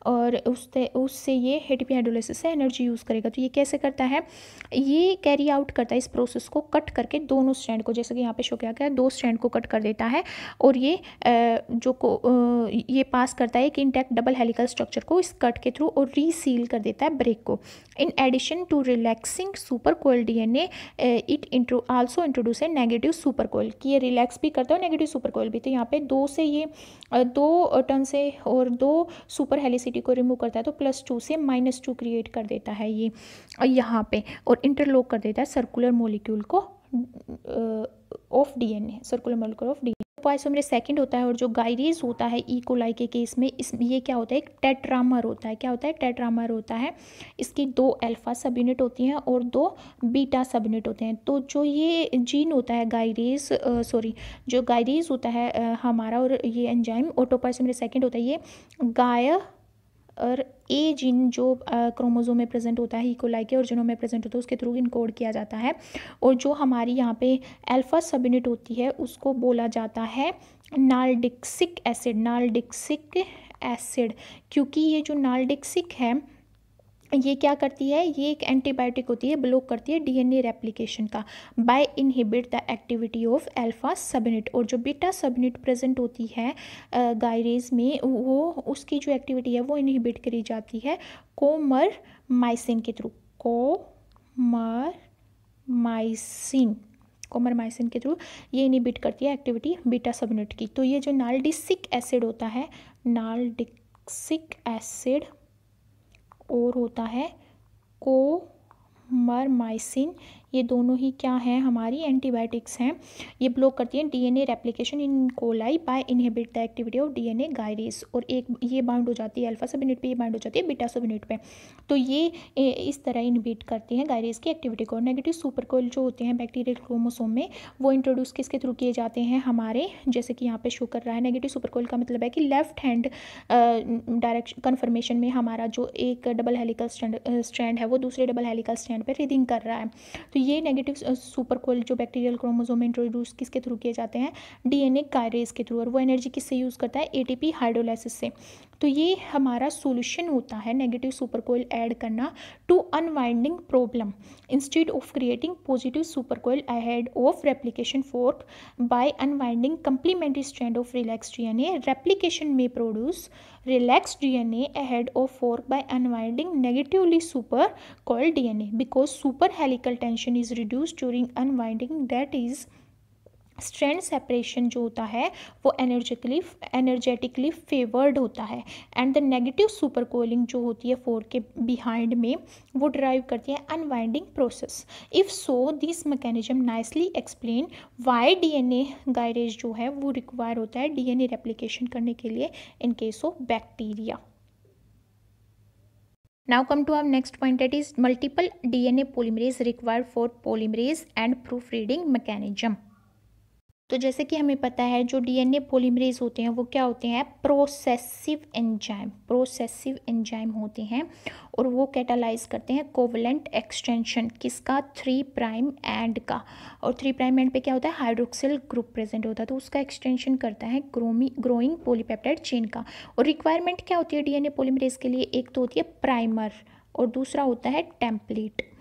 और उससे उससे ये हेटपी से एनर्जी यूज़ करेगा तो ये कैसे करता है ये कैरी आउट करता है इस प्रोसेस को कट करके दोनों स्टैंड को जैसे कि यहाँ पे शो किया गया दो स्टैंड को कट कर देता है और ये जो को ये पास करता है कि इंटैक्ट डबल हेलिकल स्ट्रक्चर को इस कट के थ्रू और रीसील कर देता है ब्रेक को in addition to relaxing supercoil DNA it intro also introduce a negative super supercoil कि ये रिलैक्स भी करता है और नेगेटिव सुपर कोयल भी तो यहाँ पे दो से ये दो टन से और दो सुपर हेलिसिटी इलेक्ट्रिसिटी को रिमूव करता है तो प्लस टू से माइनस टू क्रिएट कर देता है ये और यहाँ पे और इंटरलॉक कर देता है सर्कुलर मोलिक्यूल को of DNA circular molecule of DNA पाइसोमरे सेकंड होता है और जो गायरीज होता है ई e. कोलाई के केस में इस ये क्या होता है एक टेट्रामर होता है क्या होता है टेट्रामर होता है इसकी दो अल्फा सब यूनिट होती हैं और दो बीटा सब यूनिट होते हैं तो जो ये जीन होता है गायरीज सॉरी uh, जो गायरीज होता है आ, uh, हमारा और ये एंजाइम ओटोपाइसोमरे सेकेंड होता है ये गाय और ए जिन जो क्रोमोजोम में प्रेजेंट होता है इकोलाई e के और जिनों में प्रेजेंट होता है उसके थ्रू इनकोड किया जाता है और जो हमारी यहाँ पे अल्फा सब यूनिट होती है उसको बोला जाता है नालडिक्सिक एसिड नालडिक्सिक एसिड क्योंकि ये जो नालडिक्सिक है ये क्या करती है ये एक एंटीबायोटिक होती है ब्लॉक करती है डीएनए रेप्लिकेशन का by inhibit the activity of alpha subunit और जो बीटा सबनेट प्रेजेंट होती है गायरेज में वो उसकी जो एक्टिविटी है वो इनहिबिट करी जाती है कोमर माइसिन के थ्रू कोमर माइसिन कोमर माइसिन के थ्रू ये इनहिबिट करती है एक्टिविटी बीटा सबनेट की तो ये जो नाल्डिसिक एसिड होता है नाल्डिसिक एसिड और होता है कोमरमाइसिन ये दोनों ही क्या हैं हमारी एंटीबायोटिक्स हैं ये ब्लॉक करती हैं DNA replication in coli by inhibit the activity of DNA gyrase और एक ये बाउंड हो जाती है अल्फा सब यूनिट पर ये बाउंड हो जाती है बीटा सब यूनिट पर तो ये इस तरह इनहिबिट करती हैं गायरिस की एक्टिविटी को नेगेटिव सुपर जो होते हैं बैक्टीरियल क्रोमोसोम में वो इंट्रोड्यूस किसके थ्रू किए जाते हैं हमारे जैसे कि यहाँ पे शो कर रहा है नेगेटिव सुपर का मतलब है कि लेफ्ट हैंड डायरेक्शन कन्फर्मेशन में हमारा जो एक डबल हेलिकल स्टैंड है वो दूसरे डबल हेलिकल स्टैंड पर रीडिंग कर रहा है तो ये नेगेटिव सुपर कोल जो बैक्टीरियल क्रोमोजोम इंट्रोड्यूस किसके थ्रू किए जाते हैं डीएनए कायरेज के थ्रू और वो एनर्जी किससे यूज़ करता है एटीपी हाइड्रोलाइसिस से तो ये हमारा सोल्यूशन होता है नेगेटिव सुपर कोयल ऐड करना to unwinding problem instead of creating positive super coil ahead of replication fork by unwinding complementary strand of relax D N A replication में produce relax DNA ahead of fork by unwinding negatively super coiled DNA because superhelical tension is reduced during unwinding that is strand separation जो होता है वो एनर्जेटिकली एनर्जेटिकली फेवर्ड होता है and the negative super coiling जो होती है फोर के बिहाइंड में वो ड्राइव करती है unwinding process if so this mechanism nicely explain why DNA gyrase जो है वो रिक्वायर होता है डीएनए रेप्लिकेशन करने के लिए in case of bacteria now now next point that is multiple D N A polymerase require for polymerase and proof reading mechanism तो जैसे कि हमें पता है जो डीएनए पॉलीमरेज होते हैं वो क्या होते हैं प्रोसेसिव एंजाइम प्रोसेसिव एंजाइम होते हैं और वो कैटालाइज करते हैं कोवलेंट एक्सटेंशन किसका थ्री प्राइम एंड का और थ्री प्राइम एंड पे क्या होता है हाइड्रोक्सिल ग्रुप प्रेजेंट होता है तो उसका एक्सटेंशन करता है ग्रोमी ग्रोइंग पोलीपेप्टाइड चेन का और रिक्वायरमेंट क्या होती है डी एन के लिए एक तो होती है प्राइमर और दूसरा होता है टेम्पलेट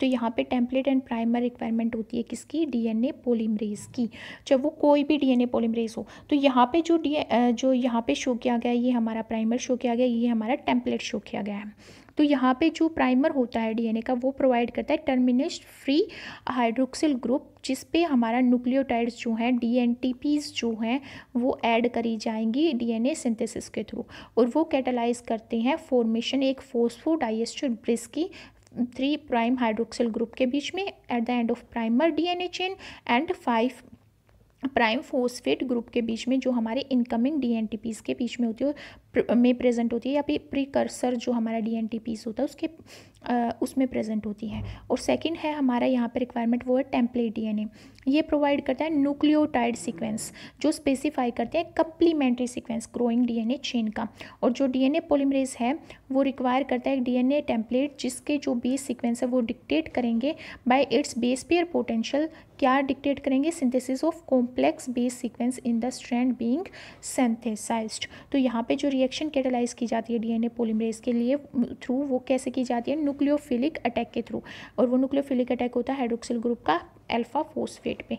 तो यहाँ पे टेम्पलेट एंड प्राइमर रिक्वायरमेंट होती है किसकी डीएनए पॉलीमरेज की चाहे वो कोई भी डीएनए पॉलीमरेज हो तो यहाँ पे जो डी जो यहाँ पे शो किया गया ये हमारा प्राइमर शो किया गया ये हमारा टेम्पलेट शो किया गया है तो यहाँ पे जो प्राइमर होता है डीएनए का वो प्रोवाइड करता है टर्मिनेश फ्री हाइड्रोक्सिल ग्रुप जिस पे हमारा न्यूक्लियोटाइड्स जो हैं डीएनटीपीज जो हैं वो ऐड करी जाएंगी डीएनए सिंथेसिस के थ्रू और वो कैटलाइज करते हैं फॉर्मेशन एक फोस्फोडाइएस्टर ब्रिज की थ्री प्राइम हाइड्रोक्सिल ग्रुप के बीच में at the end of primer DNA chain and five prime phosphate group के बीच में जो हमारे इनकमिंग डीएनटीपीस के बीच में होती है में प्रेजेंट होती है या फिर प्रीकर्सर जो हमारा डीएनटीपीस होता है उसके आ, उसमें प्रेजेंट होती है और सेकंड है हमारा यहाँ पर रिक्वायरमेंट वो है टेम्पलेट डीएनए ये प्रोवाइड करता है न्यूक्लियोटाइड सीक्वेंस जो स्पेसिफाई करते हैं complementary sequence growing DNA chain का और जो डीएनए पॉलीमरेज है वो रिक्वायर करता है एक डीएनए टेम्पलेट जिसके जो बेस सीक्वेंस है वो डिक्टेट करेंगे by its base pair potential क्या डिक्टेट करेंगे synthesis of complex base sequence in the strand being synthesise तो यहाँ पर जो रिएक्शन कैटेलाइज की जाती है डीएनए पॉलीमरेज के लिए थ्रू वो कैसे की जाती है न्यूक्लियोफिलिक अटैक के थ्रू और वो न्यूक्लियोफिलिक अटैक होता है हाइड्रोक्सिल ग्रुप का अल्फ़ा फोस्फेट पे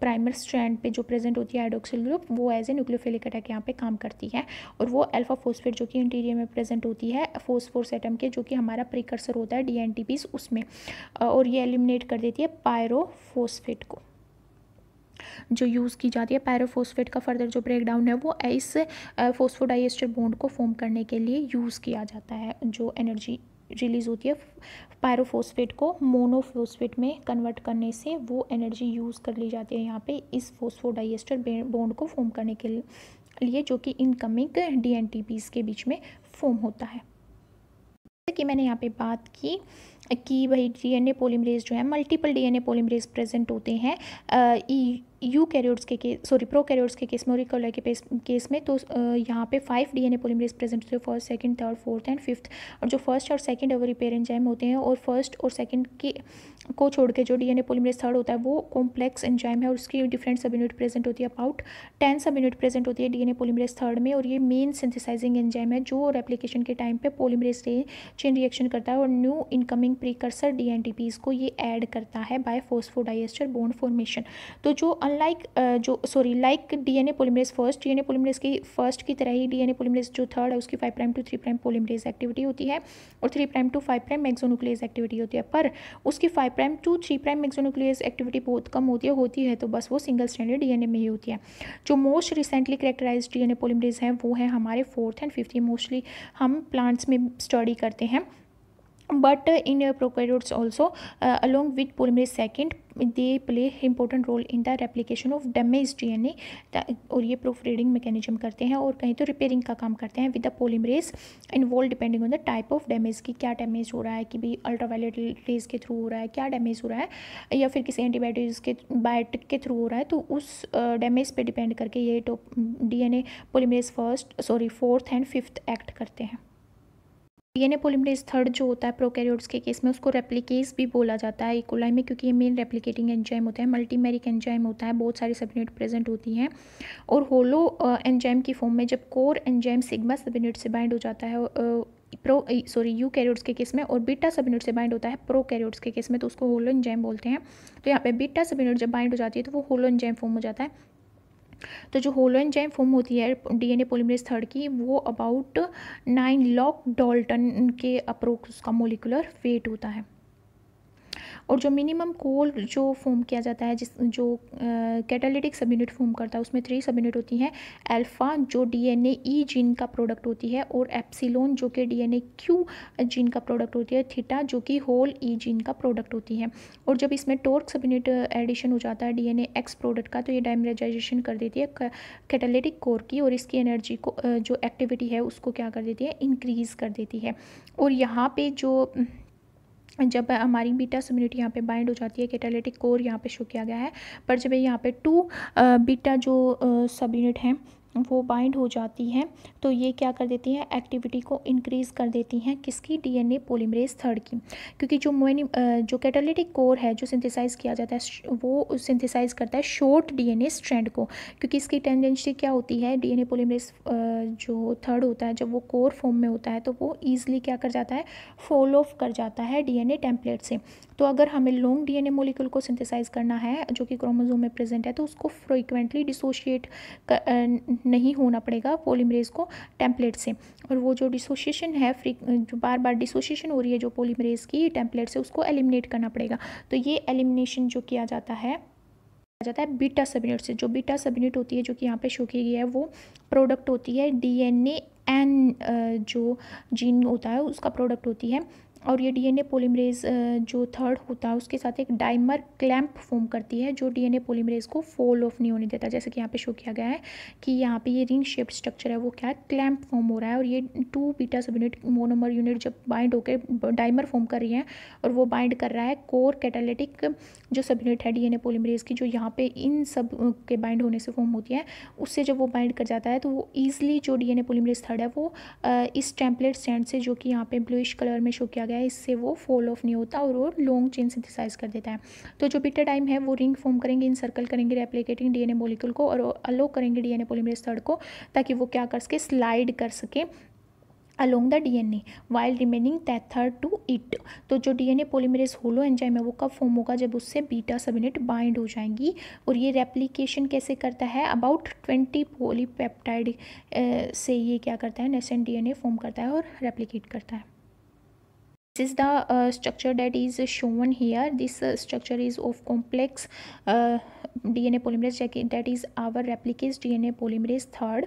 प्राइमर स्ट्रैंड पे जो प्रेजेंट होती है हाइड्रोक्सिल ग्रुप वो एज ए न्यूक्लियोफिलिक अटैक यहाँ पे काम करती है और वो अल्फा फोस्फेट जो कि इंटीरियर में प्रेजेंट होती है फोस्फोर्स एटम के जो कि हमारा प्रिकर्सर होता है डी उसमें और ये एलिमिनेट कर देती है पायरोफोस्फेट को जो यूज़ की जाती है पैरोफोस्फेट का फर्दर जो ब्रेकडाउन है वो इस फोस्फोडाइएस्टर uh, बॉन्ड को फॉर्म करने के लिए यूज़ किया जाता है जो एनर्जी रिलीज़ होती है पायरोफोस्फेट को मोनोफोस्फेट में कन्वर्ट करने से वो एनर्जी यूज़ कर ली जाती है यहाँ पे इस फोस्फोडाइएस्टर बॉन्ड को फॉर्म करने के लिए जो कि इनकमिंग डी के बीच में फॉर्म होता है कि मैंने यहाँ पे बात की कि भाई डीएनए पॉलीमरेज जो है मल्टीपल डीएनए पॉलीमरेज प्रेजेंट होते हैं यू कैरियोड्स के केस सॉरी प्रो कैरियोट्स के केस में और इकोला के केस में तो यहाँ पे फाइव डीएनए पॉलीमरेज प्रेजेंट होते हैं first second third fourth and fifth और जो फर्स्ट और सेकंड ओवरी रिपेयर एंजाइम होते हैं और फर्स्ट और सेकंड के को छोड़ के जो डीएनए पॉलीमरेज थर्ड होता है वो कॉम्प्लेक्स एंजाइम है और उसकी डिफरेंट सब यूनिट प्रेजेंट होती है about ten sub unit present होती है डीएनए पॉलीमरेज थर्ड में और ये मेन सिंथिसाइजिंग एंजाइम है जो रेप्लीकेशन के टाइम पे पॉलीमरेज चेन रिएक्शन करता है और new incoming forming precursor D को ये ऐड करता है बाय फोस्फोडाइस्टर बोन फॉर्मेशन तो जो अनलाइक जो sorry like DNA polymerase first DNA polymerase की फर्स्ट की तरह ही डीएनए पोलिमरेज जो थर्ड है उसकी five prime to three prime polymerase activity होती है और three prime to five prime exonuclease activity होती है पर उसकी five prime to three prime exonuclease activity बहुत कम होती है होती है तो बस वो सिंगल स्टैंडर्ड डीएनए में ही होती है जो most recently characterise DNA polymerase है वो है हमारे फोर्थ एंड फिफ्थ मोस्टली हम प्लांट्स में स्टडी करते हैं but uh, in uh, prokaryotes also uh, along with polymerase second they play important role in the replication of damaged ए और ये प्रूफ रीडिंग मैकेनिज्म करते हैं और कहीं तो रिपेयरिंग का काम करते हैं with the polymerase involve depending on the type of damage की क्या डैमेज हो रहा है कि भाई अल्ट्रावायलेट रेज के थ्रू हो रहा है क्या डैमेज हो रहा है या फिर किसी एंटीबायोटिक्स के बायोटिक के थ्रू हो रहा है तो उस डैमेज पर डिपेंड करके ये D N A polymerase first sorry fourth and fifth act करते हैं डीएनए पॉलीमरेज थर्ड जो होता है प्रोकैरियोट्स के केस में उसको रेप्लिकेस भी बोला जाता है इकोलाई e में क्योंकि ये मेन रेप्लिकेटिंग एंजाइम होता है मल्टीमेरिक एंजाइम होता है बहुत सारी सबयूनिट प्रेजेंट होती हैं और होलो एंजाइम uh, की फॉर्म में जब कोर एंजाइम सिग्मा सबयूनिट से बाइंड हो जाता है प्रो सॉरी यू कैरियोट्स के केस में और बीटा सब यूनिट से बाइंड होता है प्रो कैरियोट्स के केस में तो उसको होलो एंजाइम बोलते हैं तो यहाँ पे बीटा सब यूनिट जब बाइंड हो जाती है तो वो होलो एंजाइम फॉर्म हो जाता है तो जो होलो जैम फॉर्म होती है डीएनए पॉलीमरेज थर्ड की वो अबाउट नाइन लॉक डॉल्टन के अप्रोक्स उसका मोलिकुलर वेट होता है और जो मिनिमम कोल जो फॉर्म किया जाता है जिस जो कैटालिटिक सब यूनिट फॉर्म करता है उसमें थ्री सब यूनिट होती हैं अल्फ़ा जो डीएनए ई जीन का प्रोडक्ट होती है और एप्सिलोन जो कि डीएनए क्यू जीन का प्रोडक्ट होती है थीटा जो कि होल ई जीन का प्रोडक्ट होती है और जब इसमें टोर्क सब यूनिट एडिशन हो जाता है एन एक्स प्रोडक्ट का तो ये डायमराइजेशन कर देती है कैटालिटिक कोर की और इसकी एनर्जी को जो एक्टिविटी है उसको क्या कर देती है इंक्रीज़ कर देती है और यहाँ पर जो जब हमारी बीटा सम्यूनिटी यहाँ पे बाइंड हो जाती है कैटालिटिक कोर यहाँ पे शो किया गया है पर जब यहाँ पे टू बीटा जो सब यूनिट हैं वो बाइंड हो जाती हैं तो ये क्या कर देती हैं एक्टिविटी को इंक्रीज़ कर देती हैं किसकी डीएनए पॉलीमरेज थर्ड की क्योंकि जो मोनी जो कैटालिटिक कोर है जो सिंथेसाइज किया जाता है वो सिंथेसाइज करता है शॉर्ट डीएनए स्ट्रेंड को क्योंकि इसकी टेंडेंसी क्या होती है डी एन जो थर्ड होता है जब वो कोर फॉर्म में होता है तो वो ईजिली क्या कर जाता है फॉल ऑफ कर जाता है डी टेम्पलेट से तो अगर हमें लॉन्ग डी एन को सिंथेसाइज करना है जो कि क्रोमोजोम में प्रेजेंट है तो उसको फ्रीक्वेंटली डिसोशिएट नहीं होना पड़ेगा पोलीमरेज को टेम्पलेट से और वो जो डिसोशिएशन है फ्री जो बार बार डिसोशिएशन हो रही है जो पोलीमरेज की टेम्पलेट से उसको एलिमिनेट करना पड़ेगा तो ये एलिमिनेशन जो किया जाता है आ जाता है बीटा सबयूनिट से जो बीटा सबयूनिट होती है जो कि यहाँ पे शो की गई है वो प्रोडक्ट होती है डीएनए एन जो जीन होता है उसका प्रोडक्ट होती है और ये डीएनए पॉलीमरेज जो थर्ड होता है उसके साथ एक डाइमर क्लैम्प फॉर्म करती है जो डीएनए पॉलीमरेज को फॉल ऑफ नहीं होने देता जैसे कि यहाँ पे शो किया गया है कि यहाँ पे ये रिंग शेप स्ट्रक्चर है वो क्या है क्लैम्प फॉर्म हो रहा है और ये two beta sub unit monomer unit जब बाइंड होकर डाइमर फॉर्म कर रही है और वो बाइंड कर रहा है कोर कैटालिटिक जो सब यूनिट है डीएनए पॉलीमरेज की जो यहाँ पर इन सब के बाइंड होने से फॉर्म होती है उससे जब वो बाइंड कर जाता है तो वो ईजिली जो ए पॉलीमरेज थर्ड है वो इस टेम्पलेट स्टैंड से जो कि यहाँ पे ब्लूइश कलर में शो किया गया है इससे वो फॉल ऑफ नहीं होता और वो लॉन्ग चेन सिंथिसाइज कर देता है तो जो टाइम है वो रिंग फॉर्म करेंगे इन सर्कल करेंगे रेप्लीकेटिंग डीएनए मॉलिक्यूल को और अलो करेंगे डीएनए पॉलीमरेज थर्ड को ताकि वो क्या कर सके स्लाइड कर सके along the DNA while remaining tether to it तो जो डीएनए पॉलीमरेज होलो एंजाइम है वो कब फॉर्म होगा जब उससे बीटा सब यूनिट बाइंड हो जाएंगी और ये रेप्लीकेशन कैसे करता है अबाउट ट्वेंटी पोलीपेप्टाइड से ये क्या करता है नेसेंट डीएनए फॉर्म करता है और रेप्लीकेट करता है this is the uh, structure that is shown here this uh, structure is of complex uh, dna polymerase that is our replicase dna polymerase third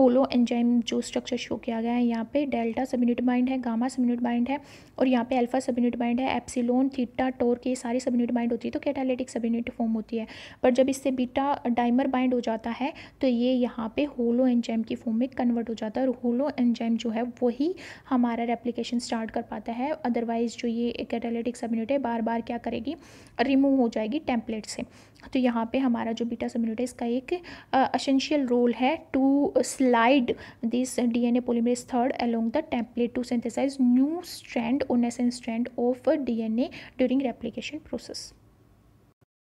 holo enzyme जो स्ट्रक्चर शो किया गया है यहाँ पे डेल्टा सब यूनिट बाइंड है गामा सब यूनिट बाइंड है और यहाँ पे अल्फा सब यूनिट बाइंड है एप्सिलोन थीटा टोर ये सारी सब यूनिट बाइंड होती है तो कैटालिटिक सब यूनिट फॉर्म होती है पर जब इससे बीटा डाइमर बाइंड हो जाता है तो ये यहाँ पे होलो एंजाइम की फॉर्म में कन्वर्ट हो जाता है और होलो एंजाइम जो है वही हमारा रेप्लीकेशन स्टार्ट कर पाता है अदरवाइज़ जो ये कैटालिटिक सब यूनिट है बार बार क्या करेगी रिमूव हो जाएगी टेम्पलेट से तो यहाँ पे हमारा जो बीटा समिनोटा इसका एक असेंशियल रोल है to slide this DNA polymerase third along the template to synthesise new strand nascent strand of DNA during replication process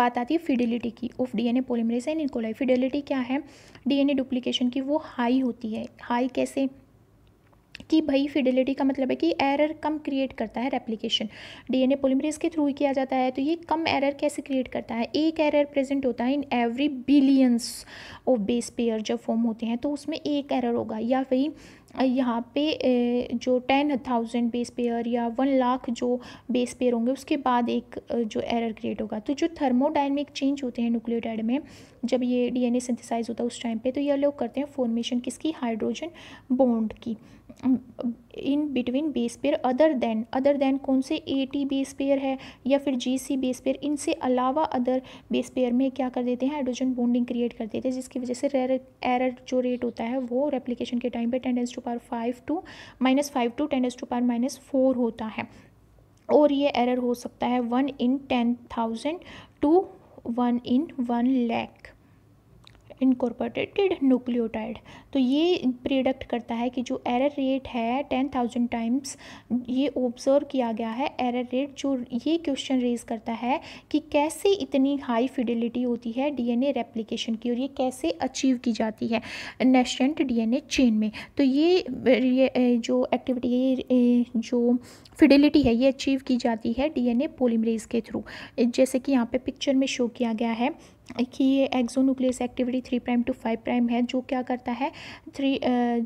बात आती है फिडिलिटी की of DNA polymerase and in coli fidelity क्या है डीएनए डुप्लीकेशन की वो हाई होती है हाई कैसे कि भाई फिडेलिटी का मतलब है कि एरर कम क्रिएट करता है रेप्लिकेशन डीएनए पॉलीमरेज के थ्रू किया जाता है तो ये कम एरर कैसे क्रिएट करता है एक एरर प्रेजेंट होता है in every billions of base pair जब फॉर्म होते हैं तो उसमें एक एरर होगा या भाई यहाँ पे जो टेन थाउजेंड बेस पेयर या वन लाख जो बेस पेयर होंगे उसके बाद एक जो एरर क्रिएट होगा तो जो थर्मोडाइनमिक चेंज होते हैं न्यूक्लियोटाइड में जब ये डीएनए सिंथेसाइज होता है उस टाइम पे तो ये लोग करते हैं फॉर्मेशन किसकी हाइड्रोजन बॉन्ड की in between base pair other than other than कौन से ए टी बेस पेयर है या फिर जी सी बेस पेयर इनसे अलावा अदर बेस पेयर में क्या कर देते हैं हाइड्रोजन बॉन्डिंग क्रिएट कर देते हैं जिसकी वजह से रेर एरर जो रेट होता है वो रेप्लीकेशन के टाइम पे ten s to power five to minus five to ten s to power minus four होता है और ये एरर हो सकता है one in ten thousand to one in one lakh incorporated nucleotide तो ये प्रिडक्ट करता है कि जो एरर रेट है टेन थाउजेंड टाइम्स ये ऑब्ज़र्व किया गया है एरर रेट जो ये क्वेश्चन रेज करता है कि कैसे इतनी हाई फिडिलिटी होती है डीएनए रेप्लिकेशन की और ये कैसे अचीव की जाती है नेशेंट डीएनए चेन में तो ये जो एक्टिविटी ये जो फिडिलिटी है ये अचीव की जाती है डीएनए पॉलीमरेज के थ्रू जैसे कि यहाँ पे पिक्चर में शो किया गया है कि ये exonuclease activity three prime to five prime है जो क्या करता है थ्री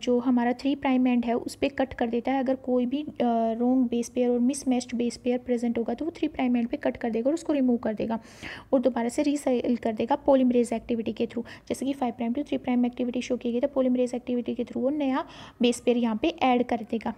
जो हमारा थ्री प्राइम एंड है उस पर कट कर देता है अगर कोई भी रोंग बेस पेयर और मिसमैच्ड बेस पेयर प्रेजेंट होगा तो वो थ्री प्राइम एंड पे कट कर देगा और उसको रिमूव कर देगा और दोबारा से रिसाइल कर देगा पोलिमरेज एक्टिविटी के थ्रू जैसे कि five prime to three prime activity show की गई तो पोलिमरेज एक्टिविटी के थ्रू वो नया बेस पेयर यहाँ पे ऐड कर देगा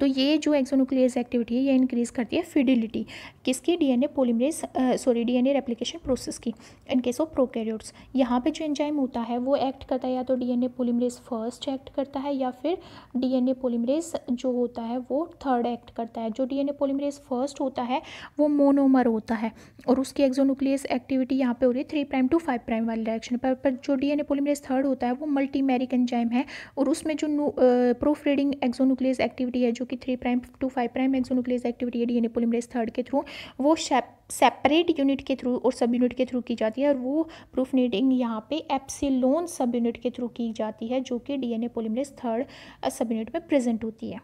तो ये जो एक्सोनोक्लियस एक्टिविटी है ये इंक्रीज़ करती है फिडिलिटी किसकी DNA polymerase sorry DNA replication process की इन केस ऑफ प्रोकैरियोट्स यहाँ पे जो एंजाइम होता है वो एक्ट करता है या तो डीएनए पॉलीमरेज फर्स्ट एक्ट करता है या फिर डीएनए पॉलीमरेज जो होता है वो थर्ड एक्ट करता है जो डीएनए पॉलीमरेज फर्स्ट होता है वो मोनोमर होता है और उसकी एक्सोन्यूक्लियस एक्टिविटी यहाँ पर हो रही है three prime to five prime वाले डायरेक्शन पर, पर जो डीएनए पॉलीमरेज थर्ड होता है वो मल्टीमेरिक एंजाइम है और उसमें जो प्रोफ्रीडिंग रीडिंग एक्टिविटी है जो कि three prime to five prime exonuclease activity है D N A polymerase third के थ्रू वो सेपरेट यूनिट के थ्रू और सब यूनिट के थ्रू की जाती है और वो प्रूफ रीडिंग यहाँ पे एप्सिलोन सब यूनिट के थ्रू की जाती है जो कि D N A polymerase third sub unit में प्रेजेंट होती है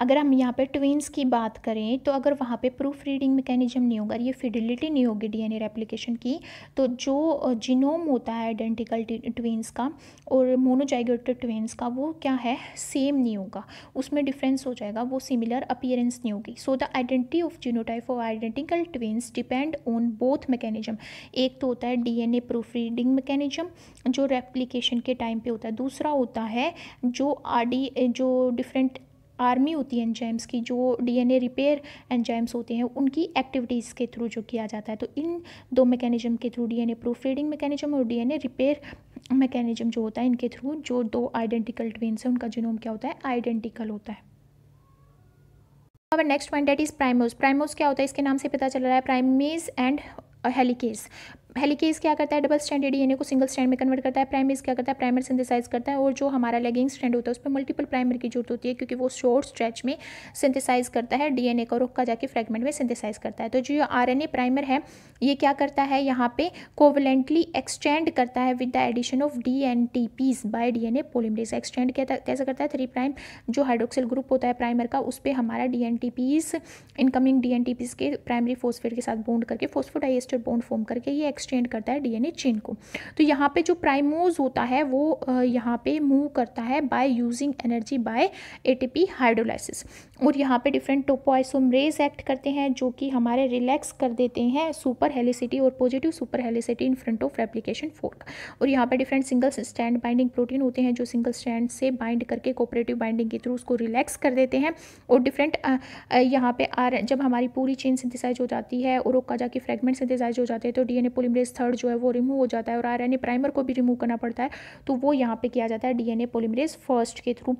अगर हम यहाँ पे ट्विन्स की बात करें तो अगर वहाँ पे प्रूफ रीडिंग मैकेनिज्म नहीं होगा ये फिडिलिटी नहीं होगी डीएनए रेप्लिकेशन की तो जो जिनोम होता है आइडेंटिकल ट्विन्स का और मोनोजाइगोट ट्विन्स का वो क्या है सेम नहीं होगा उसमें डिफरेंस हो जाएगा वो सिमिलर अपियरेंस नहीं होगी so the identity of genotype of identical twins depend on both mechanism एक तो होता है डीएनए प्रूफ रीडिंग मैकेनिज्म जो रेप्लिकेशन के टाइम पे होता है दूसरा होता है जो आर जो डिफरेंट आर्मी होती है एंजाइम्स की जो डीएनए रिपेयर एंजाइम्स होते हैं उनकी एक्टिविटीज़ के थ्रू जो किया जाता है तो इन दो मैकेनिज्म के through DNA proof reading mechanism और डीएनए रिपेयर मैकेनिज्म जो होता है इनके थ्रू जो दो आइडेंटिकल ट्वेंस हैं उनका जिनोम क्या होता है आइडेंटिकल होता है अब next one that is primase primase क्या होता है इसके नाम से पता चल रहा है प्राइमेज एंड हेलिकेज हेलीकेज क्या करता है डबल स्टैंड डी को सिंगल स्टैंड में कन्वर्ट करता है प्राइमरीज क्या करता है प्राइमर सिंथेसाइज करता है और जो हमारा लेगिंग स्टैंड होता है उस पर मल्टीपल प्राइमर की जरूरत होती है क्योंकि वो शॉर्ट स्ट्रेच में सिंथेसाइज करता है डीएनए को रुक का जाके फ्रेगमेंट में सिंथेसाइज करता है तो जो आर प्राइमर है ये क्या करता है यहाँ पे कोवलेंटली एक्सटेंड करता है with the addition of D N T Ps by D N A polymerase extend कैसे करता है थ्री प्राइम जो हाइड्रोक्सिल ग्रुप होता है प्राइमर का उस पर हमारा D N T Ps incoming D N T Ps के प्राइमरी फोस्फेट के साथ बोन्ड करके फोस्फोडाइस्टर बोन्ड फॉर्म करके ये एक्सचेंज करता है डीएनए चेन को तो यहाँ पे जो प्राइमोज होता है वो यहाँ पे मूव करता है by using energy by ATP hydrolysis और यहाँ पे डिफरेंट टोपोआइसोमरेज एक्ट करते हैं जो कि हमारे रिलैक्स कर देते हैं सुपर हेलिसिटी और positive super helicity in front of replication fork और यहाँ पे different single stand binding protein होते हैं जो सिंगल स्टैंड से बाइंड करके कोऑपरेटिव बाइंडिंग के थ्रू उसको रिलैक्स कर देते हैं और डिफरेंट यहाँ पे आर जब हमारी पूरी चेन सिंथिसाइज हो जाती है और ओकाजा की फ्रेगमेंट सिंथिसाइज हो जाते हैं तो डीएनए पोलिमरेज थर्ड जो है वो रिमूव हो जाता है और आर प्राइमर को भी रिमूव करना पड़ता है तो वो यहाँ पर किया जाता है डी एन ए फर्स्ट के थ्रू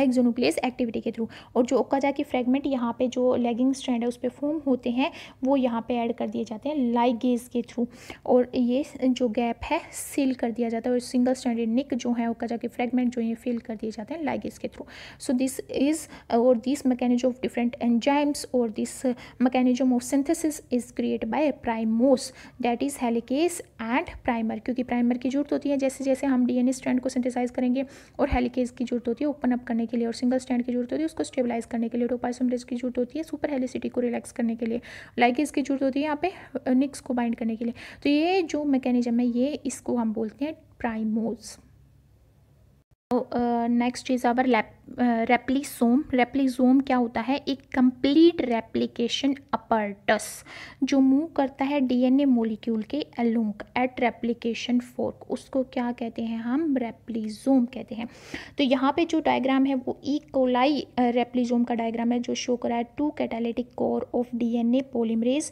एक्जोनुक्लियस एक्टिविटी के थ्रू और जो ओका के फ्रेगमेंट यहाँ पे जो लेगिंग स्ट्रैंड है उस पर फॉर्म होते हैं वो यहाँ पे ऐड कर दिए जाते हैं लाइगेज के थ्रू और ये जो गैप है सील कर दिया जाता है और सिंगल स्टैंड निक जो है ओका के फ्रेगमेंट जो ये फिल कर दिए जाते हैं लाइगेज के थ्रू सो दिस इज और this mechanism of different enzymes और this mechanism of synthesis is create by primase that is helicase and primer क्योंकि प्राइमर की जरूरत होती है जैसे जैसे हम ए स्ट्रैंड को सिंथेसाइज करेंगे और हेलिकेज की जरूरत होती है ओपन अप करने करने के लिए और सिंगल स्टैंड की जरूरत होती है उसको स्टेबलाइज करने के लिए टोपासमडेज की जरूरत होती है सुपर हेलिसिटी को रिलैक्स करने के लिए लाइक इसकी जरूरत होती है यहाँ पे निक्स uh, को बाइंड करने के लिए तो ये जो मैकेनिज्म है ये इसको हम बोलते हैं primase next is our replisome replisome क्या होता है एक कंप्लीट रेप्लिकेशन अपर्टस जो मूव करता है डीएनए मॉलिक्यूल के अलोंग एट रेप्लिकेशन फोर्क उसको क्या कहते हैं हम रेप्लीजोम कहते हैं तो यहाँ पे जो डायग्राम है वो ई कोलाई रेप्लीजोम का डायग्राम है जो शो करा है two catalytic core of DNA polymerase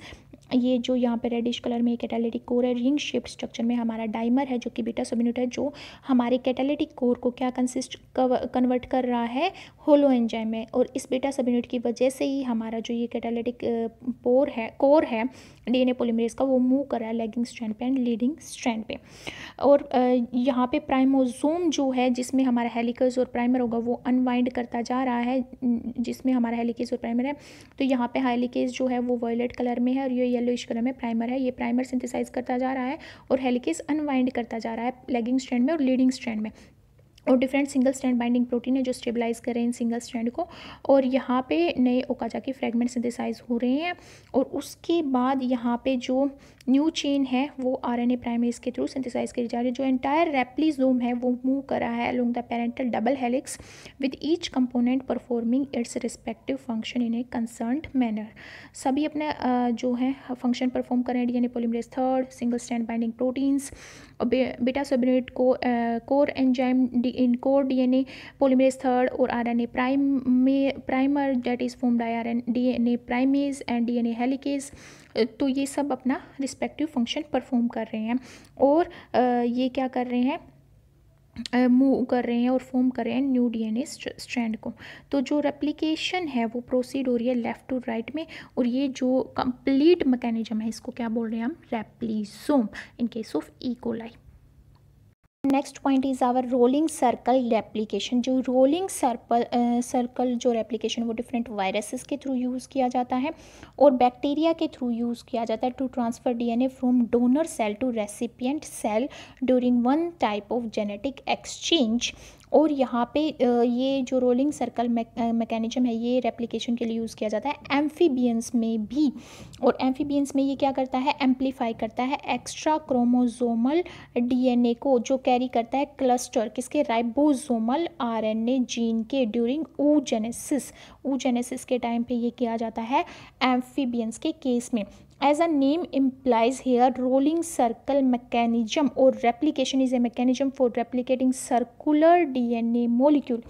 ये जो यहाँ पे रेडिश कलर में कैटालिटिक कोर है रिंग शेप स्ट्रक्चर में हमारा डाइमर है जो कि बीटा सब है जो हमारे कैटालिटिक कोर को क्या कंसिस्ट कन्वर्ट कर रहा है होलो एंजाइम में और इस बीटा सब की वजह से ही हमारा जो ये कैटालिटिक पोर है कोर है डीएनए पॉलीमरेज का वो मूव कर रहा है लेगिंग स्ट्रैंड पे एंड लीडिंग स्ट्रैंड पे और यहाँ पे प्राइमोजोम जो है जिसमें हमारा हेलिकस और प्राइमर होगा वो अनवाइंड करता जा रहा है जिसमें हमारा हेलिकेज और प्राइमर है तो यहाँ पे हेलिकेज जो है वो वॉयलेट कलर में है और ये येलोइश कलर में प्राइमर है ये प्राइमर सिंथेसाइज करता जा रहा है और हेलिकेस अनवाइंड करता जा रहा है लेगिंग स्ट्रैंड में और लीडिंग स्ट्रैंड में और different single stand binding protein है जो स्टेबलाइज कर रहे हैं इन सिंगल स्टैंड को और यहाँ पे नए ओकाजा के फ्रेगमेंट सिंथेसाइज हो रहे हैं और उसके बाद यहाँ पे जो न्यू चेन है वो आर एन ए प्राइमेज के थ्रू सिंथिसाइज करी जा रही है जो एंटायर रेपली जोम है वो मूव करा है along the parental double helix with each component performing its respective function in a concern manner सभी अपने जो है फंक्शन परफॉर्म कर रहे हैं D N A polymerase third single stand binding proteins beta subunit को core enzyme the in core D N A polymerase third और R N A prime primer that is form I R N D N A primase and D N A helicase तो ये सब अपना रिस्पेक्टिव फंक्शन परफॉर्म कर रहे हैं और ये क्या कर रहे हैं मूव कर रहे हैं और फॉर्म कर रहे हैं न्यू डीएनए स्ट्रैंड को तो जो रेप्लिकेशन है वो प्रोसीड हो रही है लेफ़्ट टू राइट में और ये जो कंप्लीट मैकेनिज्म है इसको क्या बोल रहे हैं हम replisome in case of E coli next point is our rolling circle replication जो रोलिंग सर्कल सर्कल जो रेप्लीकेशन वो डिफरेंट वायरसेस के थ्रू यूज़ किया जाता है और बैक्टीरिया के थ्रू यूज़ किया जाता है to transfer DNA from donor cell to recipient cell during one type of genetic exchange और यहाँ पे ये जो रोलिंग सर्कल मैकेनिज्म है ये रेप्लिकेशन के लिए यूज़ किया जाता है एम्फीबियंस में भी और एम्फीबियंस में ये क्या करता है एम्पलीफाई करता है एक्स्ट्रा क्रोमोजोमल डीएनए को जो कैरी करता है क्लस्टर किसके राइबोजोमल आरएनए जीन के ड्यूरिंग ऊजेनेसिस ऊजेनेसिस के टाइम पे ये किया जाता है एम्फीबियंस के केस में as a name implies here rolling circle mechanism और replication is a mechanism for replicating circular D N A molecule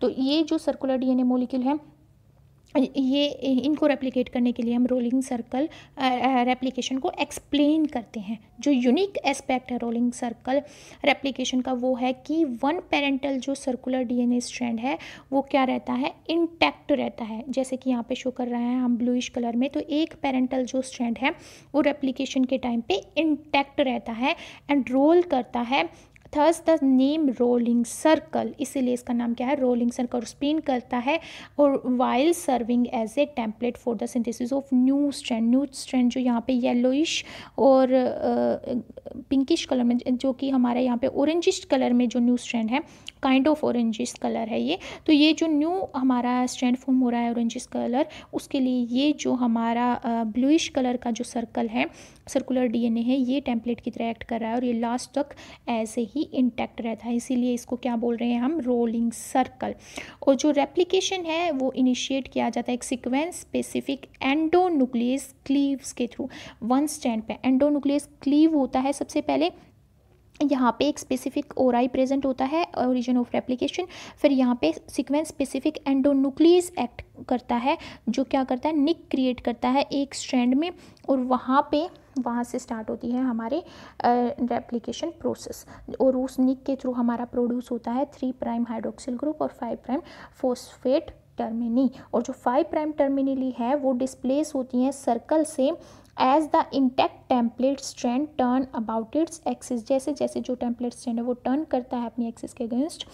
तो ये जो circular D N A molecule है ये इनको रेप्लिकेट करने के लिए हम रोलिंग सर्कल रेप्लिकेशन को एक्सप्लेन करते हैं जो यूनिक एस्पेक्ट है रोलिंग सर्कल रेप्लिकेशन का वो है कि वन पेरेंटल जो सर्कुलर डीएनए स्ट्रैंड है वो क्या रहता है इंटैक्ट रहता है जैसे कि यहाँ पे शो कर रहे हैं हम ब्लूइश कलर में तो एक पेरेंटल जो स्ट्रैंड है वो रेप्लीकेशन के टाइम पर इंटैक्ट रहता है एंड रोल करता है thus the name rolling circle इसीलिए इसका नाम क्या है रोलिंग सर्कल स्पिन करता है और while serving as a template for the synthesis of new strand new strand जो यहाँ पे येलोइश और पिंकिश uh, कलर में जो कि हमारा यहाँ पे ऑरेंजिश कलर में जो न्यू स्ट्रैंड है काइंड ऑफ ऑरेंजिश कलर है ये तो ये जो न्यू हमारा स्ट्रैंड फॉर्म हो रहा है ऑरेंजिश कलर उसके लिए ये जो हमारा ब्लूइश uh, कलर का जो सर्कल है सर्कुलर डीएनए है ये टेम्पलेट की तरह एक्ट कर रहा है और ये लास्ट तक ऐसे ही इंटैक्ट रहता है इसीलिए इसको क्या बोल रहे हैं हम रोलिंग सर्कल और जो रेप्लीकेशन है वो इनिशिएट किया जाता है एक sequence specific endonuclease cleaves के थ्रू वन स्टैंड पे एंडो न्यूक्लियस क्लीव होता है सबसे पहले यहाँ पे एक स्पेसिफिक ओराई प्रेजेंट होता है ओरिजिन ऑफ रेप्लीकेशन फिर यहाँ पे sequence specific endonuclease act करता है जो क्या करता है निक क्रिएट करता है एक स्ट्रैंड में और वहाँ पे वहाँ से स्टार्ट होती है हमारे रेप्लिकेशन प्रोसेस और उस निक के थ्रू हमारा प्रोड्यूस होता है थ्री प्राइम हाइड्रोक्सिल ग्रुप और फाइव प्राइम फोस्फेट टर्मिनी और जो फाइव प्राइम टर्मिनली है वो डिस्प्लेस होती हैं सर्कल से as the intact template strand turn about its axis जैसे जैसे जो टेम्पलेट स्ट्रेंड है वो टर्न करता है अपनी एक्सिस के अगेंस्ट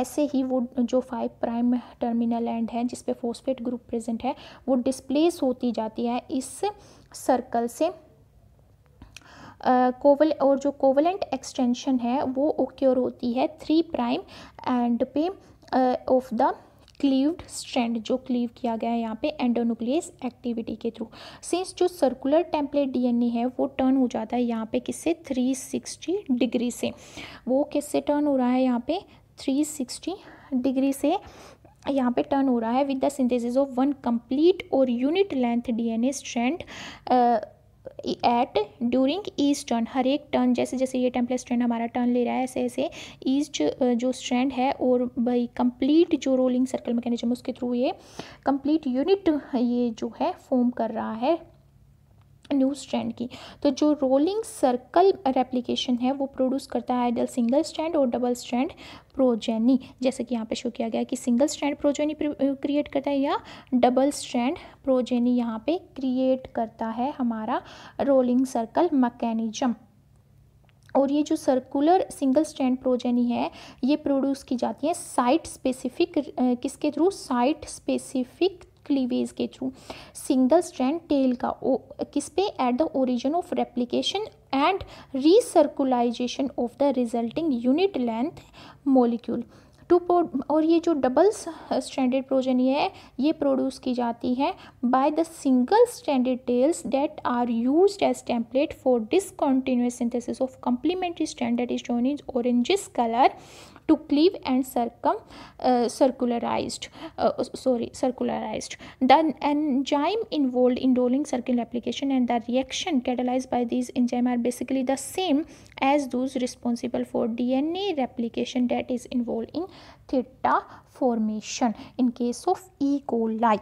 ऐसे ही वो जो फाइव प्राइम टर्मिनल एंड है जिसपे फोस्फेट ग्रुप प्रेजेंट है वो डिस्प्लेस होती जाती है इस सर्कल से कोवल और जो कोवलेंट एक्सटेंशन है वो ओक्योर होती है थ्री प्राइम एंड पे ऑफ द क्लीव्ड स्ट्रैंड जो क्लीव किया गया है यहाँ पे एंडोनुक्लियस एक्टिविटी के थ्रू सिंस जो सर्कुलर टेम्पलेट डीएनए है वो टर्न हो जाता है यहाँ पे किससे 360 डिग्री से वो किससे टर्न हो रहा है यहाँ पे 360 डिग्री से यहाँ पे टर्न हो रहा है with the synthesis of one complete और unit length DNA strand at during each turn हर एक टर्न जैसे जैसे ये टेम्पलेट स्ट्रैंड हमारा टर्न ले रहा है ऐसे ऐसे ईज जो स्ट्रैंड है और भाई कंप्लीट जो रोलिंग सर्कल मैकेनिज्म उसके थ्रू ये कंप्लीट यूनिट ये जो है फॉर्म कर रहा है न्यू स्टैंड की तो जो रोलिंग सर्कल रेप्लीकेशन है वो प्रोड्यूस करता है आइडल सिंगल स्टैंड और डबल स्ट्रैंड प्रोजेनी जैसे कि यहाँ पे शो किया गया कि सिंगल स्ट्रैंड प्रोजेनी क्रिएट करता है या डबल स्ट्रैंड प्रोजेनी यहाँ पे क्रिएट करता है हमारा रोलिंग सर्कल मकैनिज्म और ये जो सर्कुलर सिंगल स्टैंड प्रोजेनी है ये प्रोड्यूस की जाती है साइट स्पेसिफिक किसके थ्रू साइट स्पेसिफिक क्लीवेज के थ्रू सिंगल स्ट्रैंड टेल का ओ, किस पे at the origin of replication and recircularization of the resulting unit length molecule to और ये जो डबल स्टैंडर्ड प्रोजनी है ये प्रोड्यूस की जाती है by the single stranded tails that are use as template for discontinuous synthesis of complementary stranded स्टोनिज orangish colour to cleave and circum uh, circularized uh, sorry circularized the enzyme involved in rolling circular replication and the reaction catalyzed by these enzyme are basically the same as those responsible for dna replication that is involved in theta formation in case of e coli